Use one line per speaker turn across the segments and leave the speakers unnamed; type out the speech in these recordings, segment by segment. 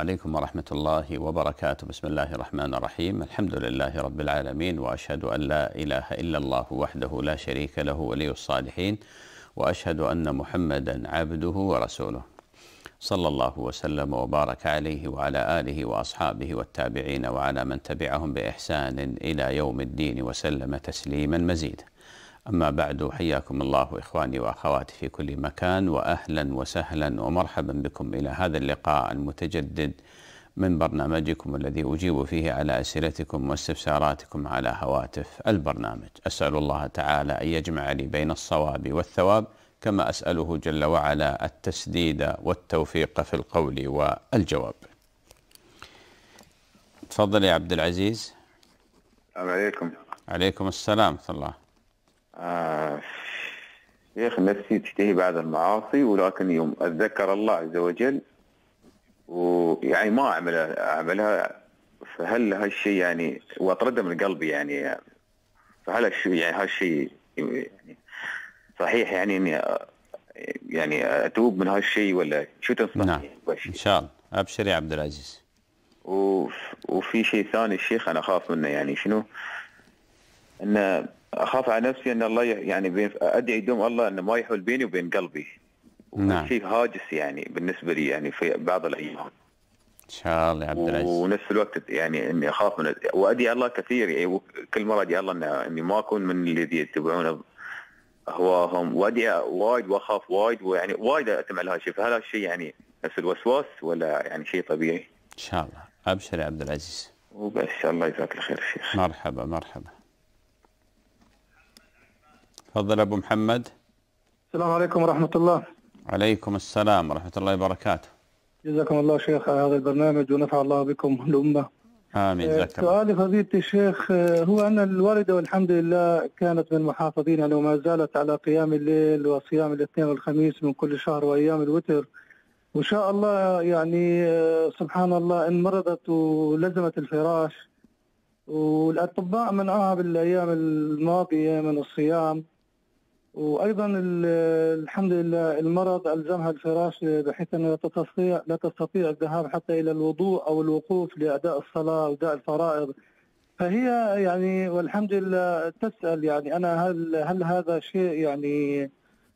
عليكم ورحمة الله وبركاته بسم الله الرحمن الرحيم الحمد لله رب العالمين وأشهد أن لا إله إلا الله وحده لا شريك له ولي الصالحين وأشهد أن محمدا عبده ورسوله صلى الله وسلم وبارك عليه وعلى آله وأصحابه والتابعين وعلى من تبعهم بإحسان إلى يوم الدين وسلم تسليما مزيدا أما بعد حياكم الله إخواني وأخواتي في كل مكان وأهلا وسهلا ومرحبا بكم إلى هذا اللقاء المتجدد من برنامجكم الذي أجيب فيه على أسئلتكم واستفساراتكم على هواتف البرنامج أسأل الله تعالى أن يجمع لي بين الصواب والثواب كما أسأله جل وعلا التسديد والتوفيق في القول والجواب تفضل يا عبد العزيز عليكم عليكم السلام ورحمة الله آه، شيخ نفسي
تشتهي بعض المعاصي ولكن يوم أتذكر الله عز وجل ويعني ما أعمل أعملها فهل هالشيء يعني وأطرده من قلبي يعني فهل هالشيء يعني هالشيء يعني صحيح يعني إني يعني أتوب من هالشيء ولا شو تنصحني؟ نعم إن شاء الله أبشر يا عبد العزيز وفي شيء ثاني الشيخ أنا أخاف منه يعني شنو؟ أنه اخاف على نفسي ان الله يعني ادعي دوم الله انه ما يحول بيني وبين قلبي نعم شيء هاجس يعني بالنسبه لي يعني في بعض الايام ان شاء الله يا عبد العزيز ونفس الوقت يعني اني اخاف من وادعي الله كثير يعني كل مره ادعي الله اني ما اكون من الذي يتبعون اهواهم وادعي وايد واخاف وايد ويعني وايد اتم على هالشيء فهل هالشيء يعني نفس الوسواس ولا يعني شيء طبيعي؟
ان شاء الله ابشر يا عبد العزيز وبس الله يجزاك الخير شيخ مرحبا مرحبا تفضل أبو محمد
السلام عليكم ورحمة الله
عليكم السلام ورحمة الله وبركاته
جزاكم الله شيخ على هذا البرنامج ونفع الله بكم الأمة
آمين جزاك الله
سؤالي فضيلة الشيخ آه، هو أن الوالدة والحمد لله كانت من المحافظين يعني وما زالت على قيام الليل وصيام الاثنين والخميس من كل شهر وأيام الوتر وإن شاء الله يعني آه، سبحان الله إن مرضت ولزمت الفراش والأطباء منعوها بالأيام الماضية من الصيام وايضا الحمد لله المرض الزمها الفراش بحيث انه تستطيع لا تستطيع الذهاب حتى الى الوضوء او الوقوف لاداء الصلاه واداء الفرائض فهي يعني والحمد لله تسال يعني انا هل هل هذا شيء يعني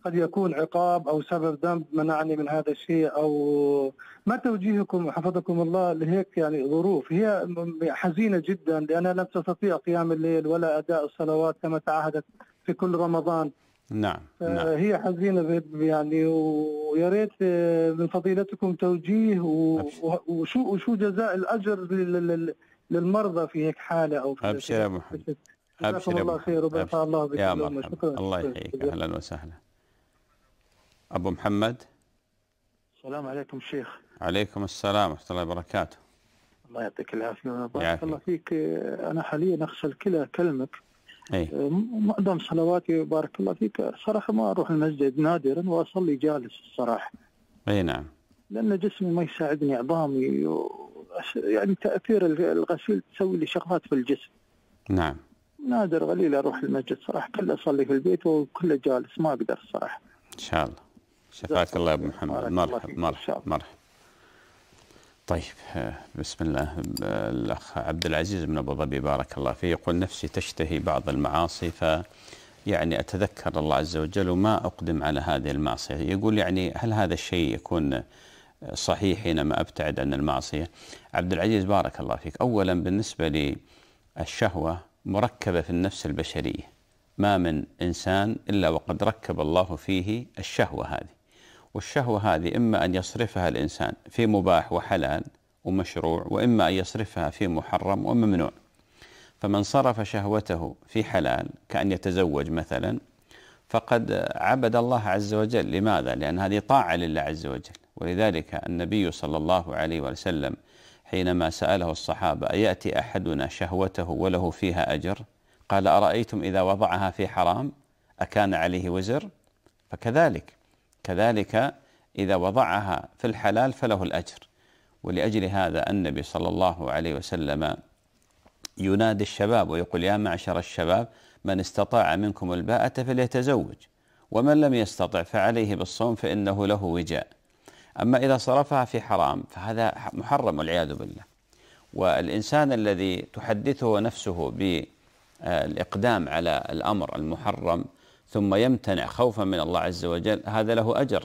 قد يكون عقاب او سبب ذنب منعني من هذا الشيء او ما توجيهكم حفظكم الله لهيك يعني ظروف هي حزينه جدا لانها لم تستطيع قيام الليل ولا اداء الصلوات كما تعهدت في كل رمضان نعم, آه، نعم. هي حزينة يعني ويا ريت آه، من فضيلتكم توجيه وشو وشو جزاء الأجر للمرضى في هيك حالة أو في أبشر يا محمد
أبشر الله خير وبارك الله بك يا مرحبا الله يحييك أهلا وسهلا أبو محمد
السلام عليكم شيخ
عليكم السلام ورحمة الله وبركاته
الله يعطيك العافية بارك الله فيك آه، أنا حاليا أخشى الكلى كلمك معظم إيه. أه، صلواتي بارك الله فيك صراحه ما اروح المسجد نادرا واصلي جالس الصراحه اي نعم لان جسمي ما يساعدني عظامي يعني تاثير الغسيل تسوي لي شغلات في الجسم نعم نادر قليل اروح المسجد صراحه كله اصلي في البيت وكله جالس ما اقدر صراحه
ان شاء الله شفاك الله يا ابو محمد مرحبا مرحبا مرحبا طيب آه، بسم الله الاخ عبد العزيز من ابو ظبي بارك الله فيه يقول نفسي تشتهي بعض المعاصي ف يعني اتذكر الله عز وجل وما اقدم على هذه المعصيه يقول يعني هل هذا الشيء يكون صحيح حينما ابتعد عن المعصيه عبد العزيز بارك الله فيك اولا بالنسبه للشهوه مركبه في النفس البشريه ما من انسان الا وقد ركب الله فيه الشهوه هذه والشهوة هذه إما أن يصرفها الإنسان في مباح وحلال ومشروع وإما أن يصرفها في محرم وممنوع فمن صرف شهوته في حلال كأن يتزوج مثلا فقد عبد الله عز وجل لماذا؟ لأن هذه طاعة لله عز وجل ولذلك النبي صلى الله عليه وسلم حينما سأله الصحابة أيأتي أحدنا شهوته وله فيها أجر؟ قال أرأيتم إذا وضعها في حرام أكان عليه وزر؟ فكذلك كذلك إذا وضعها في الحلال فله الأجر ولأجل هذا النبي صلى الله عليه وسلم ينادي الشباب ويقول يا معشر الشباب من استطاع منكم الباءة فليتزوج ومن لم يستطع فعليه بالصوم فإنه له وجاء أما إذا صرفها في حرام فهذا محرم والعياذ بالله والإنسان الذي تحدثه نفسه بالإقدام على الأمر المحرم ثم يمتنع خوفا من الله عز وجل هذا له اجر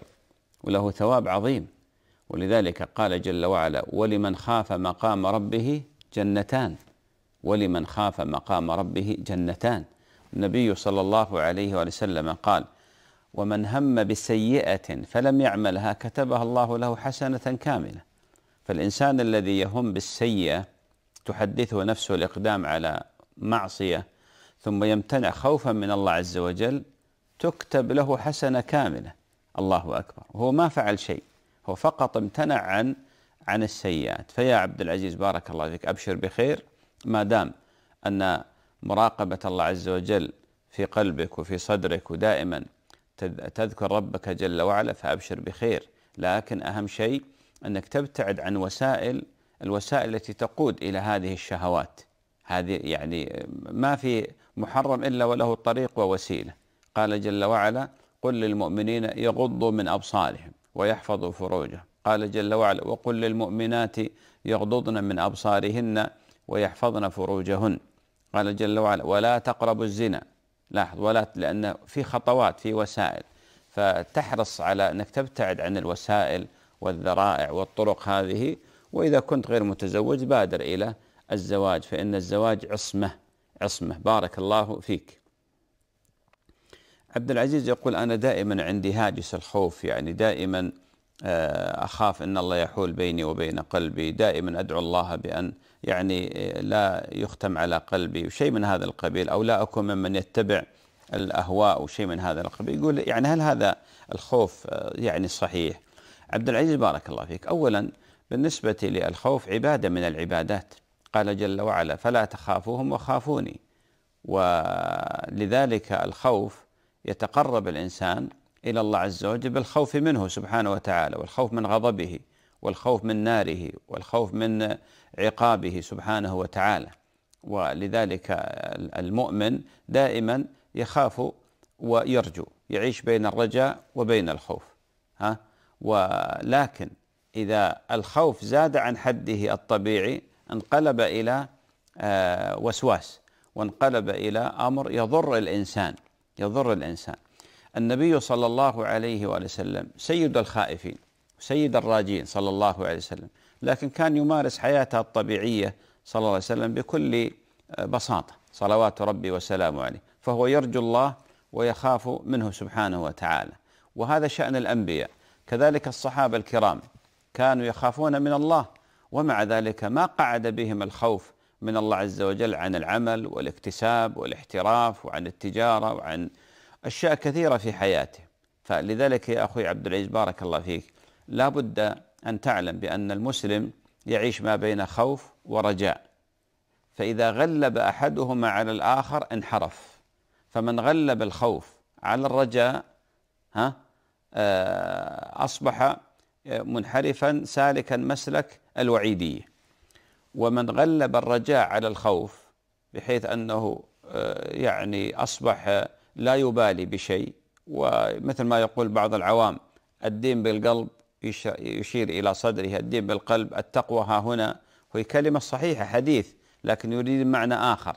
وله ثواب عظيم ولذلك قال جل وعلا ولمن خاف مقام ربه جنتان ولمن خاف مقام ربه جنتان النبي صلى الله عليه وسلم قال ومن هم بسيئة فلم يعملها كتبها الله له حسنة كاملة فالإنسان الذي يهم بالسيئة تحدثه نفسه الإقدام على معصية ثم يمتنع خوفا من الله عز وجل تكتب له حسنة كاملة الله أكبر وهو ما فعل شيء هو فقط امتنع عن عن السيئات فيا عبد العزيز بارك الله فيك أبشر بخير ما دام أن مراقبة الله عز وجل في قلبك وفي صدرك ودائما تذكر ربك جل وعلا فأبشر بخير لكن أهم شيء أنك تبتعد عن وسائل الوسائل التي تقود إلى هذه الشهوات هذه يعني ما في محرم إلا وله طريق ووسيله قال جل وعلا قل للمؤمنين يغضوا من أبصارهم ويحفظوا فروجهم قال جل وعلا وقل للمؤمنات يغضضن من أبصارهن ويحفظن فروجهن قال جل وعلا ولا تقربوا الزنا لاحظ ولا لأن في خطوات في وسائل فتحرص على أنك تبتعد عن الوسائل والذرائع والطرق هذه وإذا كنت غير متزوج بادر إلى الزواج فإن الزواج عصمة عصمة بارك الله فيك عبد العزيز يقول أنا دائما عندي هاجس الخوف يعني دائما آه، أخاف أن الله يحول بيني وبين قلبي دائما أدعو الله بأن يعني آه، لا يختم على قلبي وشيء من هذا القبيل أو لا أكون ممن يتبع الأهواء وشيء من هذا القبيل يقول يعني هل هذا الخوف آه، يعني صحيح عبد العزيز بارك الله فيك أولا بالنسبة للخوف عبادة من العبادات قال جل وعلا فلا تخافوهم وخافوني ولذلك الخوف يتقرب الإنسان إلى الله عز وجل بالخوف منه سبحانه وتعالى والخوف من غضبه والخوف من ناره والخوف من عقابه سبحانه وتعالى ولذلك المؤمن دائما يخاف ويرجو يعيش بين الرجاء وبين الخوف ها ولكن إذا الخوف زاد عن حده الطبيعي انقلب إلى آه، وسواس وانقلب إلى أمر يضر الإنسان يضر الإنسان النبي صلى الله عليه وآله وسلم سيد الخائفين سيد الراجين صلى الله عليه وسلم لكن كان يمارس حياته الطبيعية صلى الله عليه وسلم بكل آه، بساطة صلوات ربي وسلامه عليه فهو يرجو الله ويخاف منه سبحانه وتعالى وهذا شأن الأنبياء كذلك الصحابة الكرام كانوا يخافون من الله ومع ذلك ما قعد بهم الخوف من الله عز وجل عن العمل والاكتساب والاحتراف وعن التجاره وعن اشياء كثيره في حياته فلذلك يا اخوي عبد العزيز بارك الله فيك لابد ان تعلم بان المسلم يعيش ما بين خوف ورجاء فاذا غلب احدهما على الاخر انحرف فمن غلب الخوف على الرجاء ها آه، اصبح منحرفا سالكا مسلك الوعيديه ومن غلب الرجاء على الخوف بحيث انه آه، يعني اصبح لا يبالي بشيء ومثل ما يقول بعض العوام الدين بالقلب يشير الى صدره الدين بالقلب التقوى ها هنا وهي كلمه صحيحه حديث لكن يريد معنى اخر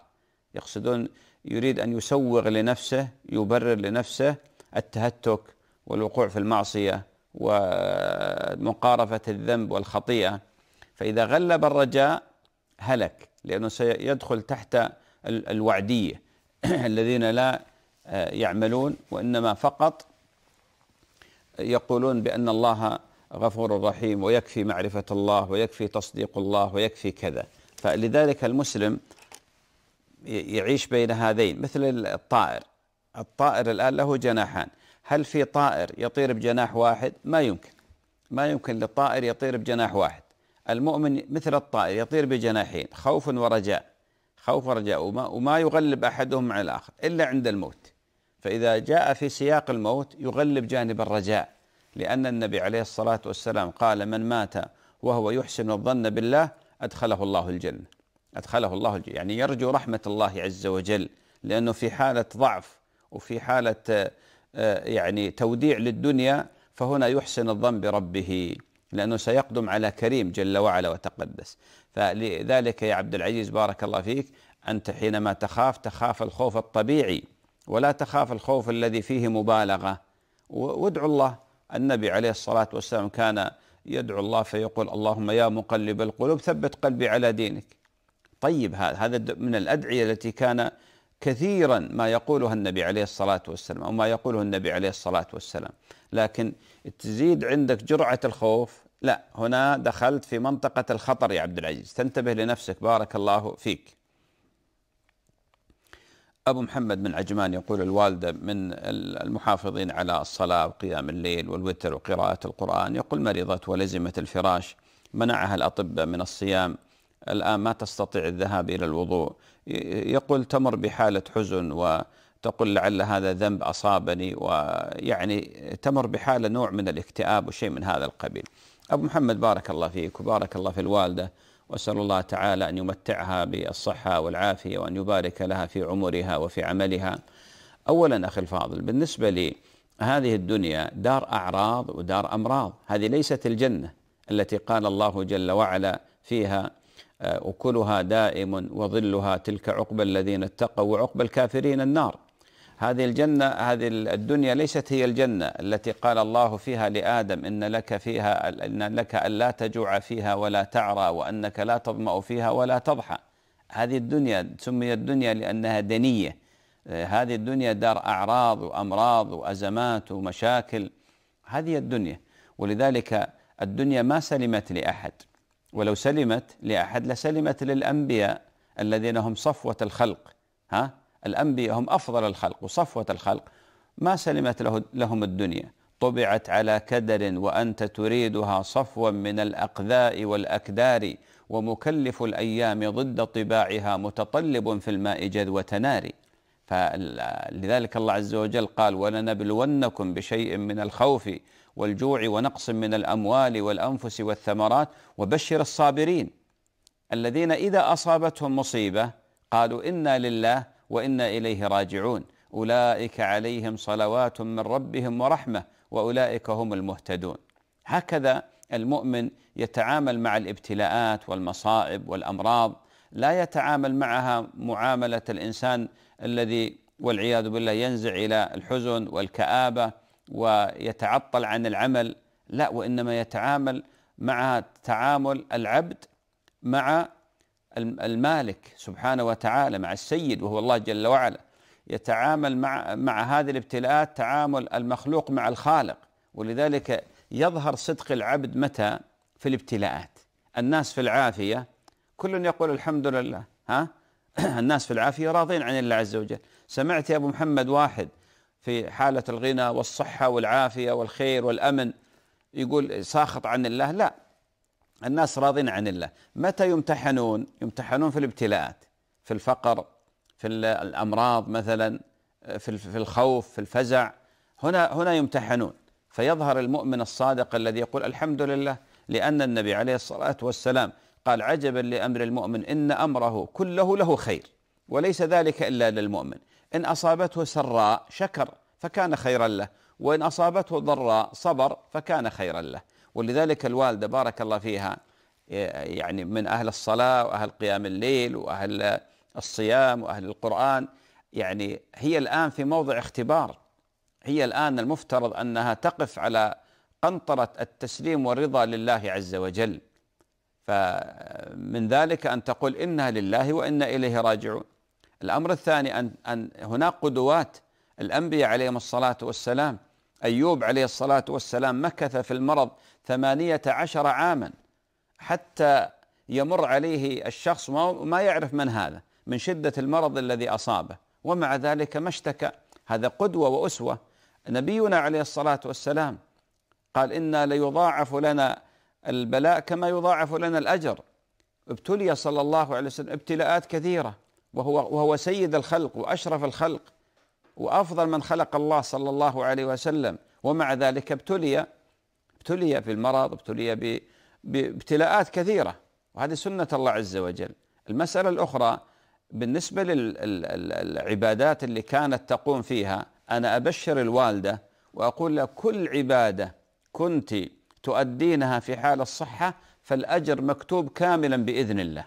يقصدون يريد ان يسوغ لنفسه يبرر لنفسه التهتك والوقوع في المعصيه ومقارفه الذنب والخطيئه فإذا غلب الرجاء هلك لأنه سيدخل تحت الوعدية الذين لا آه، يعملون وإنما فقط يقولون بأن الله غفور رحيم ويكفي معرفة الله ويكفي تصديق الله ويكفي كذا فلذلك المسلم يعيش بين هذين مثل الطائر الطائر الآن له جناحان هل في طائر يطير بجناح واحد ما يمكن ما يمكن للطائر يطير بجناح واحد المؤمن مثل الطائر يطير بجناحين خوف ورجاء خوف ورجاء وما, وما يغلب أحدهم على الآخر إلا عند الموت فإذا جاء في سياق الموت يغلب جانب الرجاء لأن النبي عليه الصلاة والسلام قال من مات وهو يحسن الظن بالله أدخله الله الجنة أدخله الله الجنة يعني يرجو رحمة الله عز وجل لأنه في حالة ضعف وفي حالة آه، يعني توديع للدنيا فهنا يحسن الظن بربه لأنه سيقدم على كريم جل وعلا وتقدس فلذلك يا عبد العزيز بارك الله فيك أنت حينما تخاف تخاف الخوف الطبيعي ولا تخاف الخوف الذي فيه مبالغة وادعو الله النبي عليه الصلاة والسلام كان يدعو الله فيقول اللهم يا مقلب القلوب ثبت قلبي على دينك طيب هذا من الأدعية التي كان كثيرا ما يقولها النبي عليه الصلاة والسلام أو ما يقوله النبي عليه الصلاة والسلام لكن تزيد عندك جرعة الخوف لا هنا دخلت في منطقة الخطر يا عبد العزيز تنتبه لنفسك بارك الله فيك أبو محمد من عجمان يقول الوالدة من المحافظين على الصلاة وقيام الليل والوتر وقراءة القرآن يقول مرضت ولزمت الفراش منعها الأطباء من الصيام الآن ما تستطيع الذهاب إلى الوضوء يقول تمر بحالة حزن و تقول لعل هذا ذنب أصابني ويعني تمر بحالة نوع من الاكتئاب وشيء من هذا القبيل أبو محمد بارك الله فيك وبارك الله في الوالدة وأسأل الله تعالى أن يمتعها بالصحة والعافية وأن يبارك لها في عمرها وفي عملها أولا أخي الفاضل بالنسبة لي هذه الدنيا دار أعراض ودار أمراض هذه ليست الجنة التي قال الله جل وعلا فيها آه، أكلها دائم وظلها تلك عقب الذين اتقوا وعقب الكافرين النار هذه الجنة هذه الدنيا ليست هي الجنة التي قال الله فيها لآدم إن لك فيها إن لك ألا تجوع فيها ولا تعرى وأنك لا تظمأ فيها ولا تضحى هذه الدنيا سميت الدنيا لأنها دنية آه، هذه الدنيا دار أعراض وأمراض وأزمات ومشاكل هذه الدنيا ولذلك الدنيا ما سلمت لأحد ولو سلمت لأحد لسلمت للأنبياء الذين هم صفوة الخلق ها الأنبياء هم أفضل الخلق وصفوة الخلق ما سلمت له لهم الدنيا طبعت على كدر وأنت تريدها صفوا من الأقذاء والأكدار ومكلف الأيام ضد طباعها متطلب في الماء جذوة نار فلذلك الله عز وجل قال ولنبلونكم بشيء من الخوف والجوع ونقص من الأموال والأنفس والثمرات وبشر الصابرين الذين إذا أصابتهم مصيبة قالوا إنا لله وإنا إليه راجعون أولئك عليهم صلوات من ربهم ورحمة وأولئك هم المهتدون هكذا المؤمن يتعامل مع الابتلاءات والمصائب والأمراض لا يتعامل معها معاملة الإنسان الذي والعياذ بالله ينزع إلى الحزن والكآبة ويتعطل عن العمل لا وإنما يتعامل مع تعامل العبد مع المالك سبحانه وتعالى مع السيد وهو الله جل وعلا يتعامل مع مع هذه الابتلاءات تعامل المخلوق مع الخالق ولذلك يظهر صدق العبد متى في الابتلاءات الناس في العافيه كل يقول الحمد لله ها الناس في العافيه راضين عن الله عز وجل سمعت يا ابو محمد واحد في حاله الغنى والصحه والعافيه والخير والامن يقول ساخط عن الله لا الناس راضين عن الله متى يمتحنون يمتحنون في الابتلاءات في الفقر في الأمراض مثلا في الخوف في الفزع هنا هنا يمتحنون فيظهر المؤمن الصادق الذي يقول الحمد لله لأن النبي عليه الصلاة والسلام قال عجبا لأمر المؤمن إن أمره كله له خير وليس ذلك إلا للمؤمن إن أصابته سراء شكر فكان خيرا له وإن أصابته ضراء صبر فكان خيرا له ولذلك الوالده بارك الله فيها يعني من اهل الصلاه واهل قيام الليل واهل الصيام واهل القران يعني هي الان في موضع اختبار هي الان المفترض انها تقف على قنطره التسليم والرضا لله عز وجل فمن ذلك ان تقول انا لله وانا اليه راجعون الامر الثاني ان ان هناك قدوات الانبياء عليهم الصلاه والسلام أيوب عليه الصلاة والسلام مكث في المرض ثمانية عشر عاما حتى يمر عليه الشخص ما يعرف من هذا من شدة المرض الذي أصابه ومع ذلك ما اشتكى هذا قدوة وأسوة نبينا عليه الصلاة والسلام قال إنا ليضاعف لنا البلاء كما يضاعف لنا الأجر ابتلي صلى الله عليه وسلم ابتلاءات كثيرة وهو وهو سيد الخلق وأشرف الخلق وافضل من خلق الله صلى الله عليه وسلم ومع ذلك ابتلي ابتلي بالمرض ابتلي بابتلاءات كثيره وهذه سنه الله عز وجل المساله الاخرى بالنسبه للعبادات اللي كانت تقوم فيها انا ابشر الوالده واقول لها كل عباده كنت تؤدينها في حال الصحه فالاجر مكتوب كاملا باذن الله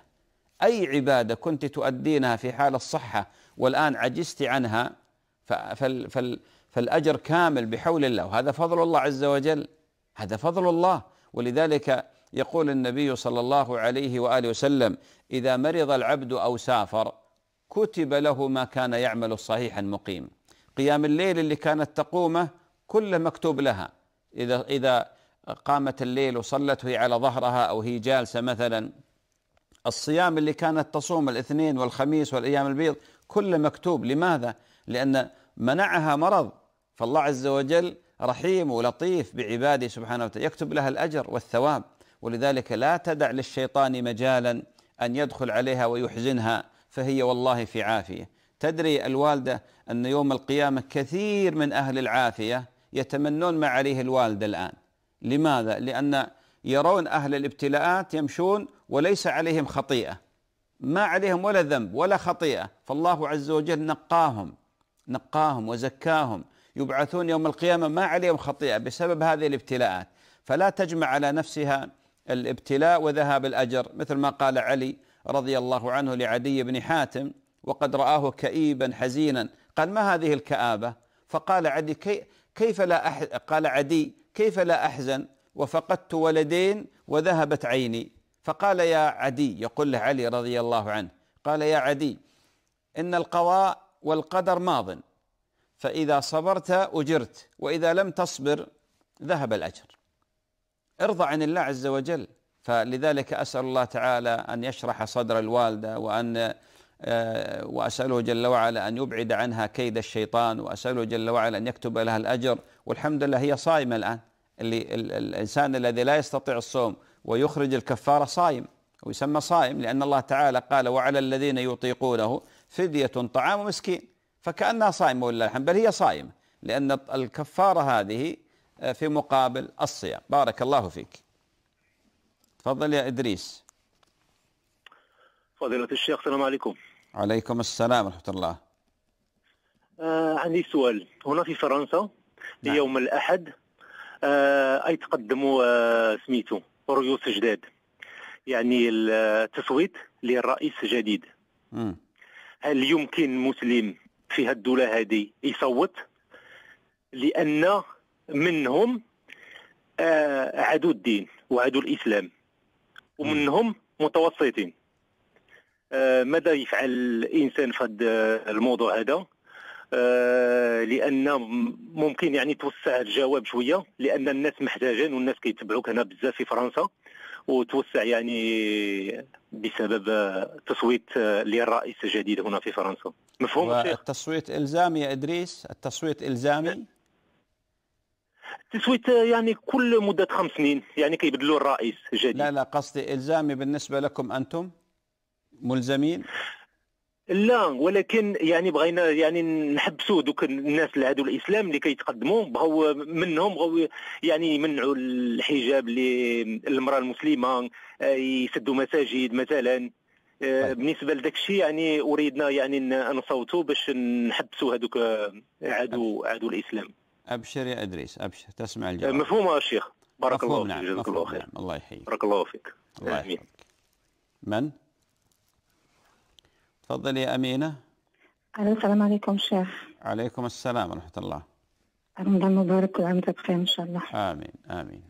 اي عباده كنت تؤدينها في حال الصحه والان عجزت عنها فالأجر كامل بحول الله وهذا فضل الله عز وجل هذا فضل الله ولذلك يقول النبي صلى الله عليه وآله وسلم إذا مرض العبد أو سافر كتب له ما كان يعمل صحيحا مقيم قيام الليل اللي كانت تقومه كله مكتوب لها إذا إذا قامت الليل وصلت وهي على ظهرها أو هي جالسة مثلا الصيام اللي كانت تصوم الاثنين والخميس والأيام البيض كله مكتوب لماذا؟ لأن منعها مرض فالله عز وجل رحيم ولطيف بعباده سبحانه وتعالى يكتب لها الأجر والثواب ولذلك لا تدع للشيطان مجالا أن يدخل عليها ويحزنها فهي والله في عافية تدري الوالدة أن يوم القيامة كثير من أهل العافية يتمنون ما عليه الوالدة الآن لماذا؟ لأن يرون أهل الابتلاءات يمشون وليس عليهم خطيئة ما عليهم ولا ذنب ولا خطيئة فالله عز وجل نقاهم نقاهم وزكاهم يبعثون يوم القيامه ما عليهم خطيئه بسبب هذه الابتلاءات فلا تجمع على نفسها الابتلاء وذهاب الاجر مثل ما قال علي رضي الله عنه لعدي بن حاتم وقد رآه كئيبا حزينا قال ما هذه الكآبة فقال عدي كي كيف لا أح قال عدي كيف لا أحزن وفقدت ولدين وذهبت عيني فقال يا عدي يقول له علي رضي الله عنه قال يا عدي إن القواء والقدر ماض فإذا صبرت أجرت وإذا لم تصبر ذهب الأجر ارضى عن الله عز وجل فلذلك أسأل الله تعالى أن يشرح صدر الوالدة وأن آه، وأسأله جل وعلا أن يبعد عنها كيد الشيطان وأسأله جل وعلا أن يكتب لها الأجر والحمد لله هي صائمة الآن اللي الإنسان الذي لا يستطيع الصوم ويخرج الكفارة صائم ويسمى صائم لأن الله تعالى قال وعلى الذين يطيقونه فدية طعام مسكين فكأنها صائمة ولله الحمد بل هي صائمة لأن الكفارة هذه آه، في مقابل الصيام بارك الله فيك تفضل يا إدريس
فضيلة الشيخ السلام عليكم
عليكم السلام ورحمة الله
آه عندي سؤال هنا في فرنسا نعم. يوم الأحد آه أي تقدموا آه سميتو رئيس جداد يعني التصويت آه، للرئيس الجديد م. هل يمكن مسلم في هذه الدولة هذه يصوت لأن منهم آه، عدو الدين وعدو الإسلام ومنهم متوسطين آه، ماذا يفعل الإنسان في هذا آه، الموضوع هذا لان ممكن يعني توسع الجواب شويه لان الناس محتاجين والناس كيتبعوك هنا بزاف في فرنسا وتوسع يعني بسبب تصويت للرئيس الجديد هنا في فرنسا مفهوم التصويت
الزامي يا ادريس التصويت الزامي التصويت يعني كل مده خمس سنين يعني كيبدلوا الرئيس الجديد لا لا قصدي الزامي بالنسبه لكم
انتم ملزمين لا ولكن يعني بغينا يعني نحبسوا دوك الناس اللي هادو الاسلام اللي كيتقدموا بغاو منهم بغاو يعني يمنعوا الحجاب للمراه المسلمه آه، يسدوا مساجد مثلا آه، طيب. بالنسبه لذاك الشيء يعني اريدنا يعني نصوتوا باش نحبسوا هذوك عدو عدو الاسلام
ابشر يا ادريس ابشر تسمع الجواب آه،
مفهوم يا شيخ بارك الله فيك نعم. جزاك الله خير نعم. الله يحييك بارك الله فيك الله يحييك
من تفضل يا أمينة
ألو السلام عليكم شيخ
عليكم السلام ورحمة الله
رمضان مبارك وعام بخير إن شاء الله
آمين آمين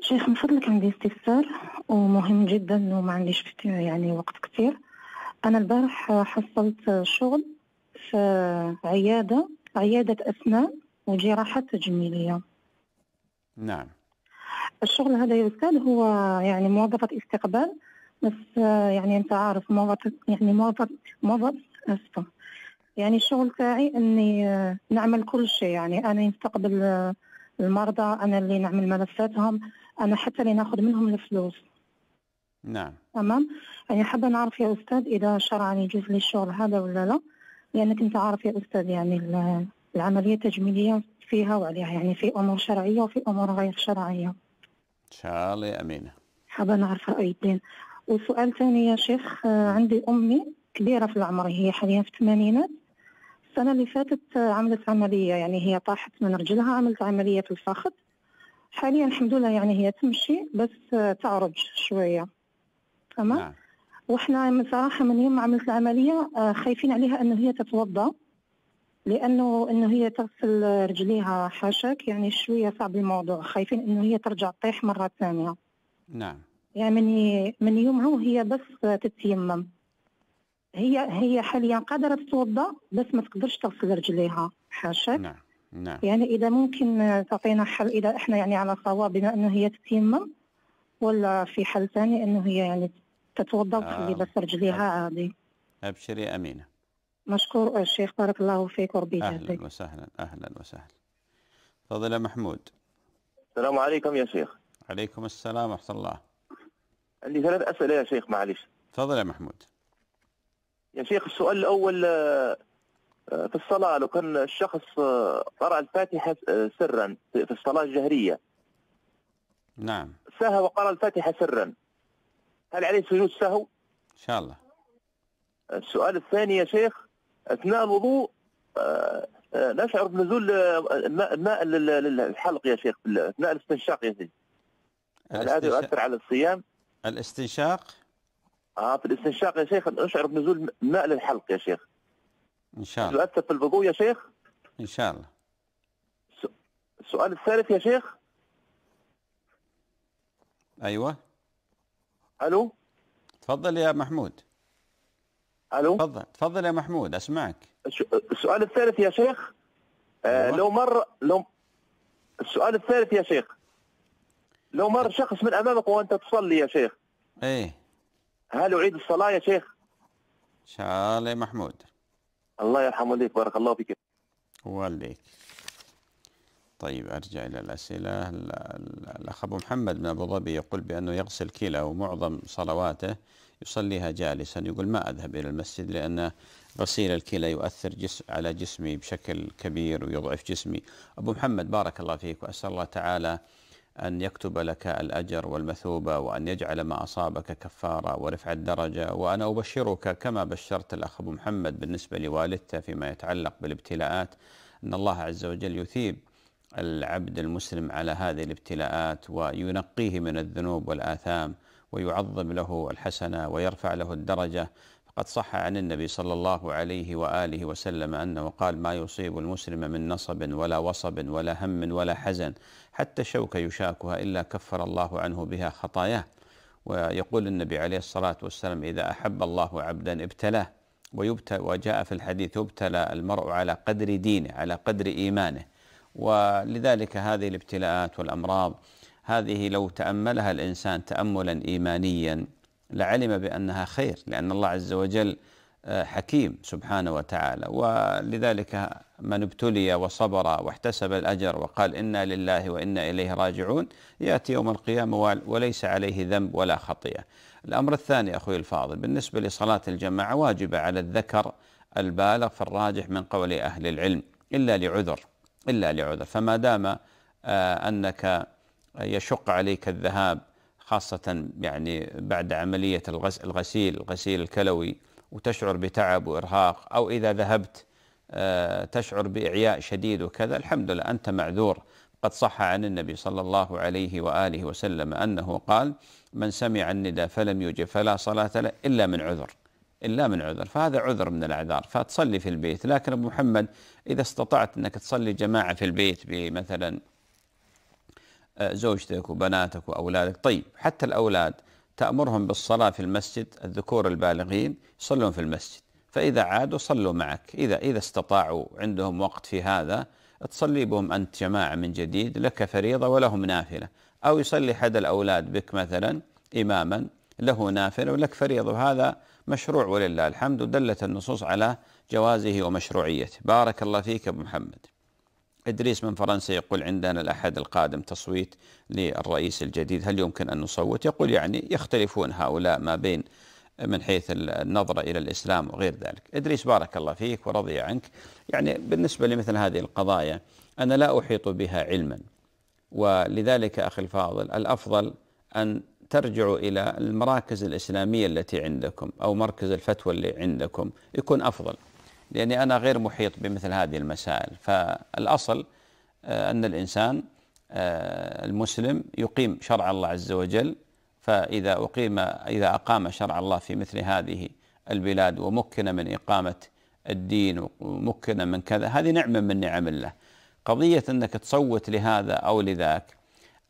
شيخ من فضلك عندي استفسار ومهم جدا وما عنديش يعني وقت كثير أنا البارح حصلت شغل في عيادة عيادة أسنان وجراحات تجميلية نعم الشغل هذا يا أستاذ هو يعني موظفة استقبال بس آه، يعني انت عارف موظف يعني موظف موظف اسفه يعني الشغل تاعي اني آه، نعمل كل شيء يعني انا نستقبل آه، المرضى انا اللي نعمل ملفاتهم انا حتى اللي ناخذ منهم الفلوس نعم تمام يعني حابه نعرف يا استاذ اذا شرعا يجوز لي الشغل هذا ولا لا لانك يعني انت عارف يا استاذ يعني العمليه التجميليه فيها وعليها يعني في امور شرعيه وفي امور غير شرعيه ان
شاء الله يا امينه
حابه نعرف راي الدين وسؤال ثاني يا شيخ آه، عندي أمي كبيرة في العمر هي حاليا في الثمانينات السنة اللي فاتت آه، عملت عملية يعني هي طاحت من رجلها عملت عملية في الفخذ حاليا الحمد لله يعني هي تمشي بس آه، تعرج شوية تمام نعم. وإحنا من صراحة من يوم ما عملت العملية خايفين عليها أنه هي تتوضأ لانه انه هي تغسل رجليها حاشاك يعني شويه صعب الموضوع خايفين انه هي ترجع تطيح مره ثانيه نعم يعني من من يومها وهي بس تتيمم هي هي حاليا قادره تتوضا بس ما تقدرش تغسل رجليها حاشاك نعم نعم يعني اذا ممكن تعطينا حل اذا احنا يعني على صواب بما انه هي تتيمم ولا في حل ثاني انه هي يعني تتوضا وتخلي آه. بس رجليها عادي
ابشري امينه
مشكور الشيخ بارك الله فيك وربي يجازيك
اهلا وسهلا اهلا وسهلا فضل محمود
السلام عليكم يا شيخ
عليكم السلام ورحمه الله
عندي ثلاث اسئله يا شيخ معلش تفضل يا محمود يا شيخ السؤال الاول آه، آه، في الصلاه لو كان الشخص آه، قرأ الفاتحه سرا في الصلاه الجهريه نعم سهى وقرأ الفاتحه سرا هل عليه سجود سهو؟ ان شاء الله السؤال الثاني يا شيخ اثناء الوضوء نشعر بنزول الماء للحلق يا شيخ اثناء الاستنشاق يا شيخ هل هذا يؤثر على الصيام؟ الاستنشاق اه في الاستنشاق يا شيخ اشعر بنزول ماء للحلق يا شيخ ان شاء الله يؤثر في الوضوء يا شيخ ان شاء الله السؤال الثالث يا شيخ
ايوه الو تفضل يا محمود الو تفضل تفضل يا محمود اسمعك السؤال
الثالث يا شيخ آه أيوة. لو مر لو السؤال الثالث يا شيخ لو مر شخص من امامك وانت تصلي يا شيخ ايه هل اعيد الصلاه يا شيخ؟
ان شاء الله يا محمود الله يرحم والديك بارك الله فيك والديك طيب ارجع الى الاسئله الاخ ابو محمد من ابو ظبي يقول بانه يغسل كلى ومعظم صلواته يصليها جالسا يقول ما اذهب الى المسجد لان غسيل الكلى يؤثر جس على جسمي بشكل كبير ويضعف جسمي ابو محمد بارك الله فيك واسال الله تعالى أن يكتب لك الأجر والمثوبة وأن يجعل ما أصابك كفارة ورفع الدرجة وأنا أبشرك كما بشرت الأخ أبو محمد بالنسبة لوالدته فيما يتعلق بالابتلاءات أن الله عز وجل يثيب العبد المسلم على هذه الابتلاءات وينقيه من الذنوب والآثام ويعظم له الحسنة ويرفع له الدرجة فقد صح عن النبي صلى الله عليه واله وسلم انه قال ما يصيب المسلم من نصب ولا وصب ولا هم ولا حزن حتى الشوكة يشاكها إلا كفر الله عنه بها خطاياه ويقول النبي عليه الصلاة والسلام إذا أحب الله عبدا ابتلاه ويبتل وجاء في الحديث يبتلى المرء على قدر دينه على قدر إيمانه ولذلك هذه الابتلاءات والأمراض هذه لو تأملها الإنسان تأملا إيمانيا لعلم بأنها خير لأن الله عز وجل حكيم سبحانه وتعالى ولذلك من ابتلي وصبر واحتسب الاجر وقال انا لله وانا اليه راجعون ياتي يوم القيامه وليس عليه ذنب ولا خطيئه. الامر الثاني اخوي الفاضل بالنسبه لصلاه الجماعه واجبه على الذكر البالغ فالراجح من قول اهل العلم الا لعذر الا لعذر فما دام آه، انك يشق عليك الذهاب خاصه يعني بعد عمليه الغسيل الغسيل الكلوي وتشعر بتعب وارهاق او اذا ذهبت آه، تشعر باعياء شديد وكذا الحمد لله انت معذور قد صح عن النبي صلى الله عليه واله وسلم انه قال من سمع النداء فلم يجب فلا صلاه له الا من عذر الا من عذر فهذا عذر من الاعذار فتصلي في البيت لكن ابو محمد اذا استطعت انك تصلي جماعه في البيت بمثلا آه، زوجتك وبناتك واولادك طيب حتى الاولاد تأمرهم بالصلاة في المسجد الذكور البالغين يصلون في المسجد فإذا عادوا صلوا معك إذا إذا استطاعوا عندهم وقت في هذا تصلي بهم أنت جماعة من جديد لك فريضة ولهم نافلة أو يصلي أحد الأولاد بك مثلا إماما له نافلة ولك فريضة وهذا مشروع ولله الحمد ودلت النصوص على جوازه ومشروعيته بارك الله فيك أبو محمد إدريس من فرنسا يقول عندنا الأحد القادم تصويت للرئيس الجديد هل يمكن أن نصوت يقول يعني يختلفون هؤلاء ما بين من حيث النظرة إلى الإسلام وغير ذلك إدريس بارك الله فيك ورضي عنك يعني بالنسبة لمثل هذه القضايا أنا لا أحيط بها علما ولذلك أخي الفاضل الأفضل أن ترجعوا إلى المراكز الإسلامية التي عندكم أو مركز الفتوى اللي عندكم يكون أفضل لأني أنا غير محيط بمثل هذه المسائل فالأصل آه، أن الإنسان آه، المسلم يقيم شرع الله عز وجل فإذا أقيم إذا أقام شرع الله في مثل هذه البلاد ومكن من إقامة الدين ومكن من كذا هذه نعمة من نعم الله قضية أنك تصوت لهذا أو لذاك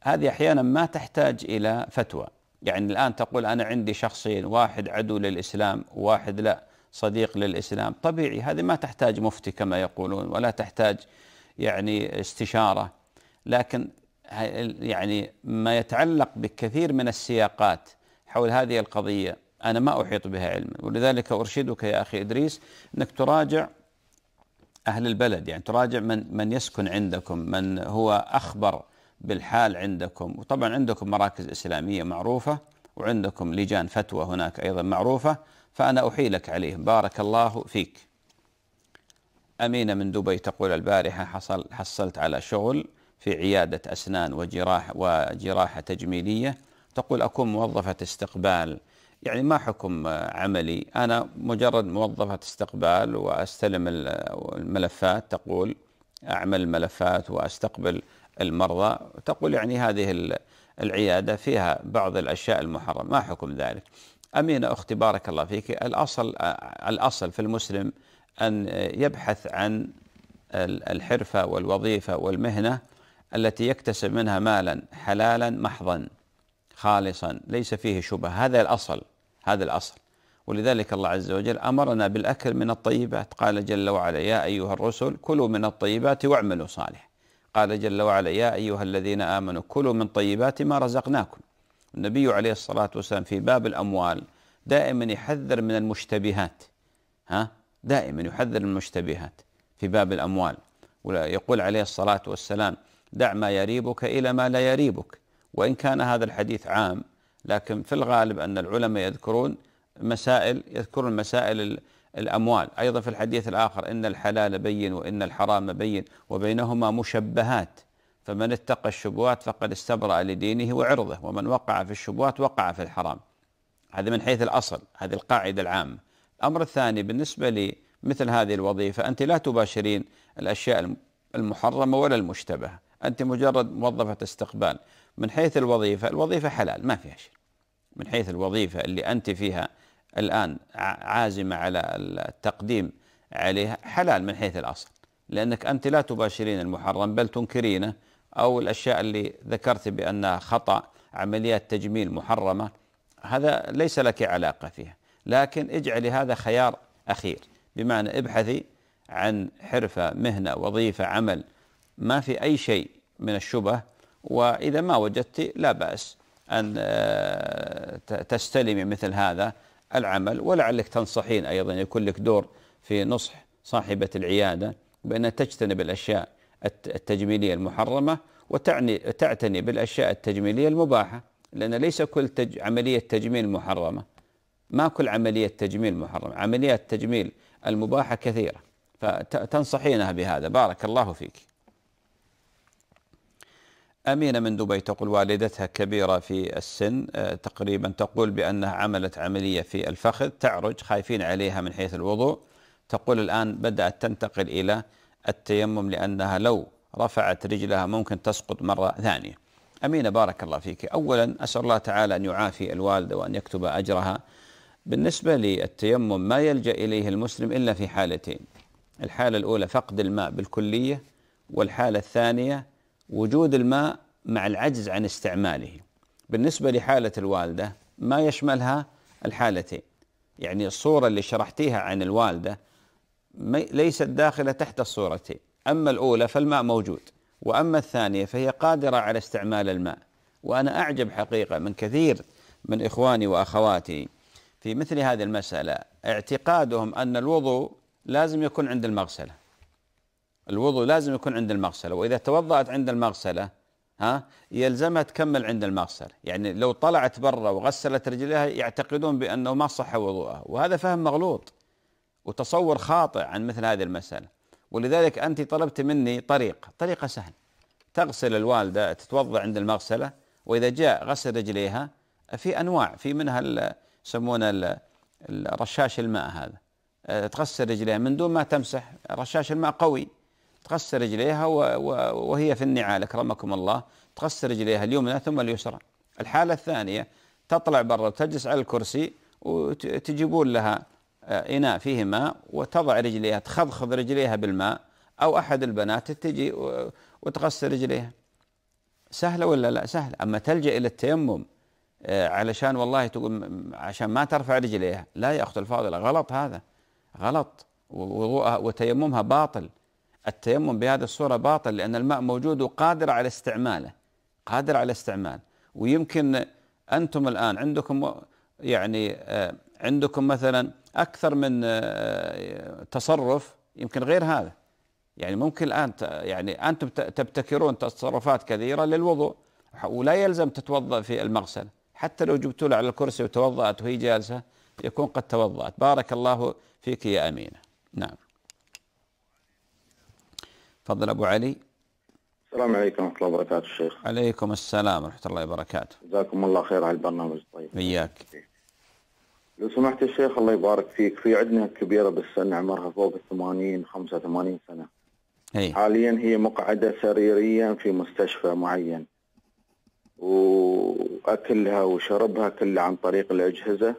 هذه أحيانا ما تحتاج إلى فتوى يعني الآن تقول أنا عندي شخصين واحد عدو للإسلام وواحد لا صديق للإسلام طبيعي هذه ما تحتاج مفتي كما يقولون ولا تحتاج يعني استشارة لكن يعني ما يتعلق بكثير من السياقات حول هذه القضية أنا ما أحيط بها علما ولذلك أرشدك يا أخي إدريس أنك تراجع أهل البلد يعني تراجع من من يسكن عندكم من هو أخبر بالحال عندكم وطبعا عندكم مراكز إسلامية معروفة وعندكم لجان فتوى هناك أيضا معروفة فأنا أحيلك عليهم بارك الله فيك أمينة من دبي تقول البارحة حصل حصلت على شغل في عيادة أسنان وجراحة, وجراحة تجميلية تقول أكون موظفة استقبال يعني ما حكم عملي أنا مجرد موظفة استقبال وأستلم الملفات تقول أعمل الملفات وأستقبل المرضى تقول يعني هذه العيادة فيها بعض الأشياء المحرمة ما حكم ذلك أمينة أختي بارك الله فيك الأصل الأصل في المسلم أن يبحث عن الحرفة والوظيفة والمهنة التي يكتسب منها مالا حلالا محضا خالصا ليس فيه شبه هذا الأصل هذا الأصل ولذلك الله عز وجل أمرنا بالأكل من الطيبات قال جل وعلا يا أيها الرسل كلوا من الطيبات واعملوا صالح قال جل وعلا يا أيها الذين آمنوا كلوا من طيبات ما رزقناكم النبي عليه الصلاة والسلام في باب الأموال دائما يحذر من المشتبهات ها دائما يحذر من المشتبهات في باب الأموال ويقول عليه الصلاة والسلام دع ما يريبك إلى ما لا يريبك وإن كان هذا الحديث عام لكن في الغالب أن العلماء يذكرون مسائل يذكرون مسائل الأموال أيضا في الحديث الآخر إن الحلال بين وإن الحرام بين وبينهما مشبهات فمن اتقى الشبهات فقد استبرأ لدينه وعرضه ومن وقع في الشبهات وقع في الحرام هذا من حيث الأصل هذه القاعدة العامة الأمر الثاني بالنسبة لمثل هذه الوظيفة أنت لا تباشرين الأشياء المحرمة ولا المشتبهة أنت مجرد موظفة استقبال من حيث الوظيفة الوظيفة حلال ما فيها شيء من حيث الوظيفة اللي أنت فيها الآن عازمة على التقديم عليها حلال من حيث الأصل لأنك أنت لا تباشرين المحرم بل تنكرينه أو الأشياء اللي ذكرت بأنها خطأ عمليات تجميل محرمة هذا ليس لك علاقة فيها لكن اجعلي هذا خيار أخير بمعنى ابحثي عن حرفة مهنة وظيفة عمل ما في أي شيء من الشبه وإذا ما وجدت لا بأس أن آه، تستلمي مثل هذا العمل ولعلك تنصحين أيضا يكون لك دور في نصح صاحبة العيادة بأنها تجتنب الأشياء التجميلية المحرمة وتعني تعتني بالأشياء التجميلية المباحة لأن ليس كل تج عملية تجميل محرمة ما كل عملية تجميل محرمة عمليات تجميل المباحة كثيرة فتنصحينها بهذا بارك الله فيك أمينة من دبي تقول والدتها كبيرة في السن آه، تقريبا تقول بأنها عملت عملية في الفخذ تعرج خايفين عليها من حيث الوضوء تقول الآن بدأت تنتقل إلى التيمم لأنها لو رفعت رجلها ممكن تسقط مرة ثانية أمينة بارك الله فيك أولا أسأل الله تعالى أن يعافي الوالدة وأن يكتب أجرها بالنسبة للتيمم ما يلجأ إليه المسلم إلا في حالتين الحالة الأولى فقد الماء بالكلية والحالة الثانية وجود الماء مع العجز عن استعماله بالنسبة لحالة الوالدة ما يشملها الحالتين يعني الصورة اللي شرحتيها عن الوالدة ليست داخلة تحت الصورتين أما الأولى فالماء موجود وأما الثانية فهي قادرة على استعمال الماء وأنا أعجب حقيقة من كثير من إخواني وأخواتي في مثل هذه المسألة اعتقادهم أن الوضوء لازم يكون عند المغسلة الوضوء لازم يكون عند المغسلة وإذا توضأت عند المغسلة ها يلزمها تكمل عند المغسلة يعني لو طلعت برا وغسلت رجليها يعتقدون بأنه ما صح وضوءها وهذا فهم مغلوط وتصور خاطئ عن مثل هذه المسألة ولذلك أنت طلبت مني طريقة طريقة سهلة تغسل الوالدة تتوضأ عند المغسلة وإذا جاء غسل رجليها في أنواع في منها يسمونه رشاش الماء هذا آه، تغسل رجليها من دون ما تمسح رشاش الماء قوي تغسل رجليها وهي في النعال أكرمكم الله تغسل رجليها اليمنى ثم اليسرى الحالة الثانية تطلع برا وتجلس على الكرسي وتجيبون لها آه، إناء فيه ماء وتضع رجليها تخضخض رجليها بالماء أو أحد البنات تجي وتغسل رجليها سهلة ولا لا سهلة أما تلجأ إلى التيمم آه، علشان والله تقول عشان ما ترفع رجليها لا يا أخت الفاضلة غلط هذا غلط وتيممها باطل التيمم بهذه الصورة باطل لأن الماء موجود وقادر على استعماله قادر على استعمال ويمكن أنتم الآن عندكم يعني آه، عندكم مثلا اكثر من آه، تصرف يمكن غير هذا يعني ممكن الان يعني انتم تبتكرون تصرفات كثيره للوضوء ولا يلزم تتوضا في المغسله حتى لو جبتوا على الكرسي وتوضات وهي جالسه يكون قد توضات بارك الله فيك يا امينه نعم تفضل ابو علي السلام عليكم ورحمه الله وبركاته الشيخ عليكم السلام ورحمه الله وبركاته جزاكم الله خير على البرنامج الطيب اياك لو
سمحت يا شيخ الله يبارك فيك في عندنا كبيره بالسن عمرها فوق ال 80 85 سنه هي. إيه. حاليا هي مقعده سريريا في مستشفى معين واكلها وشربها كله عن طريق الاجهزه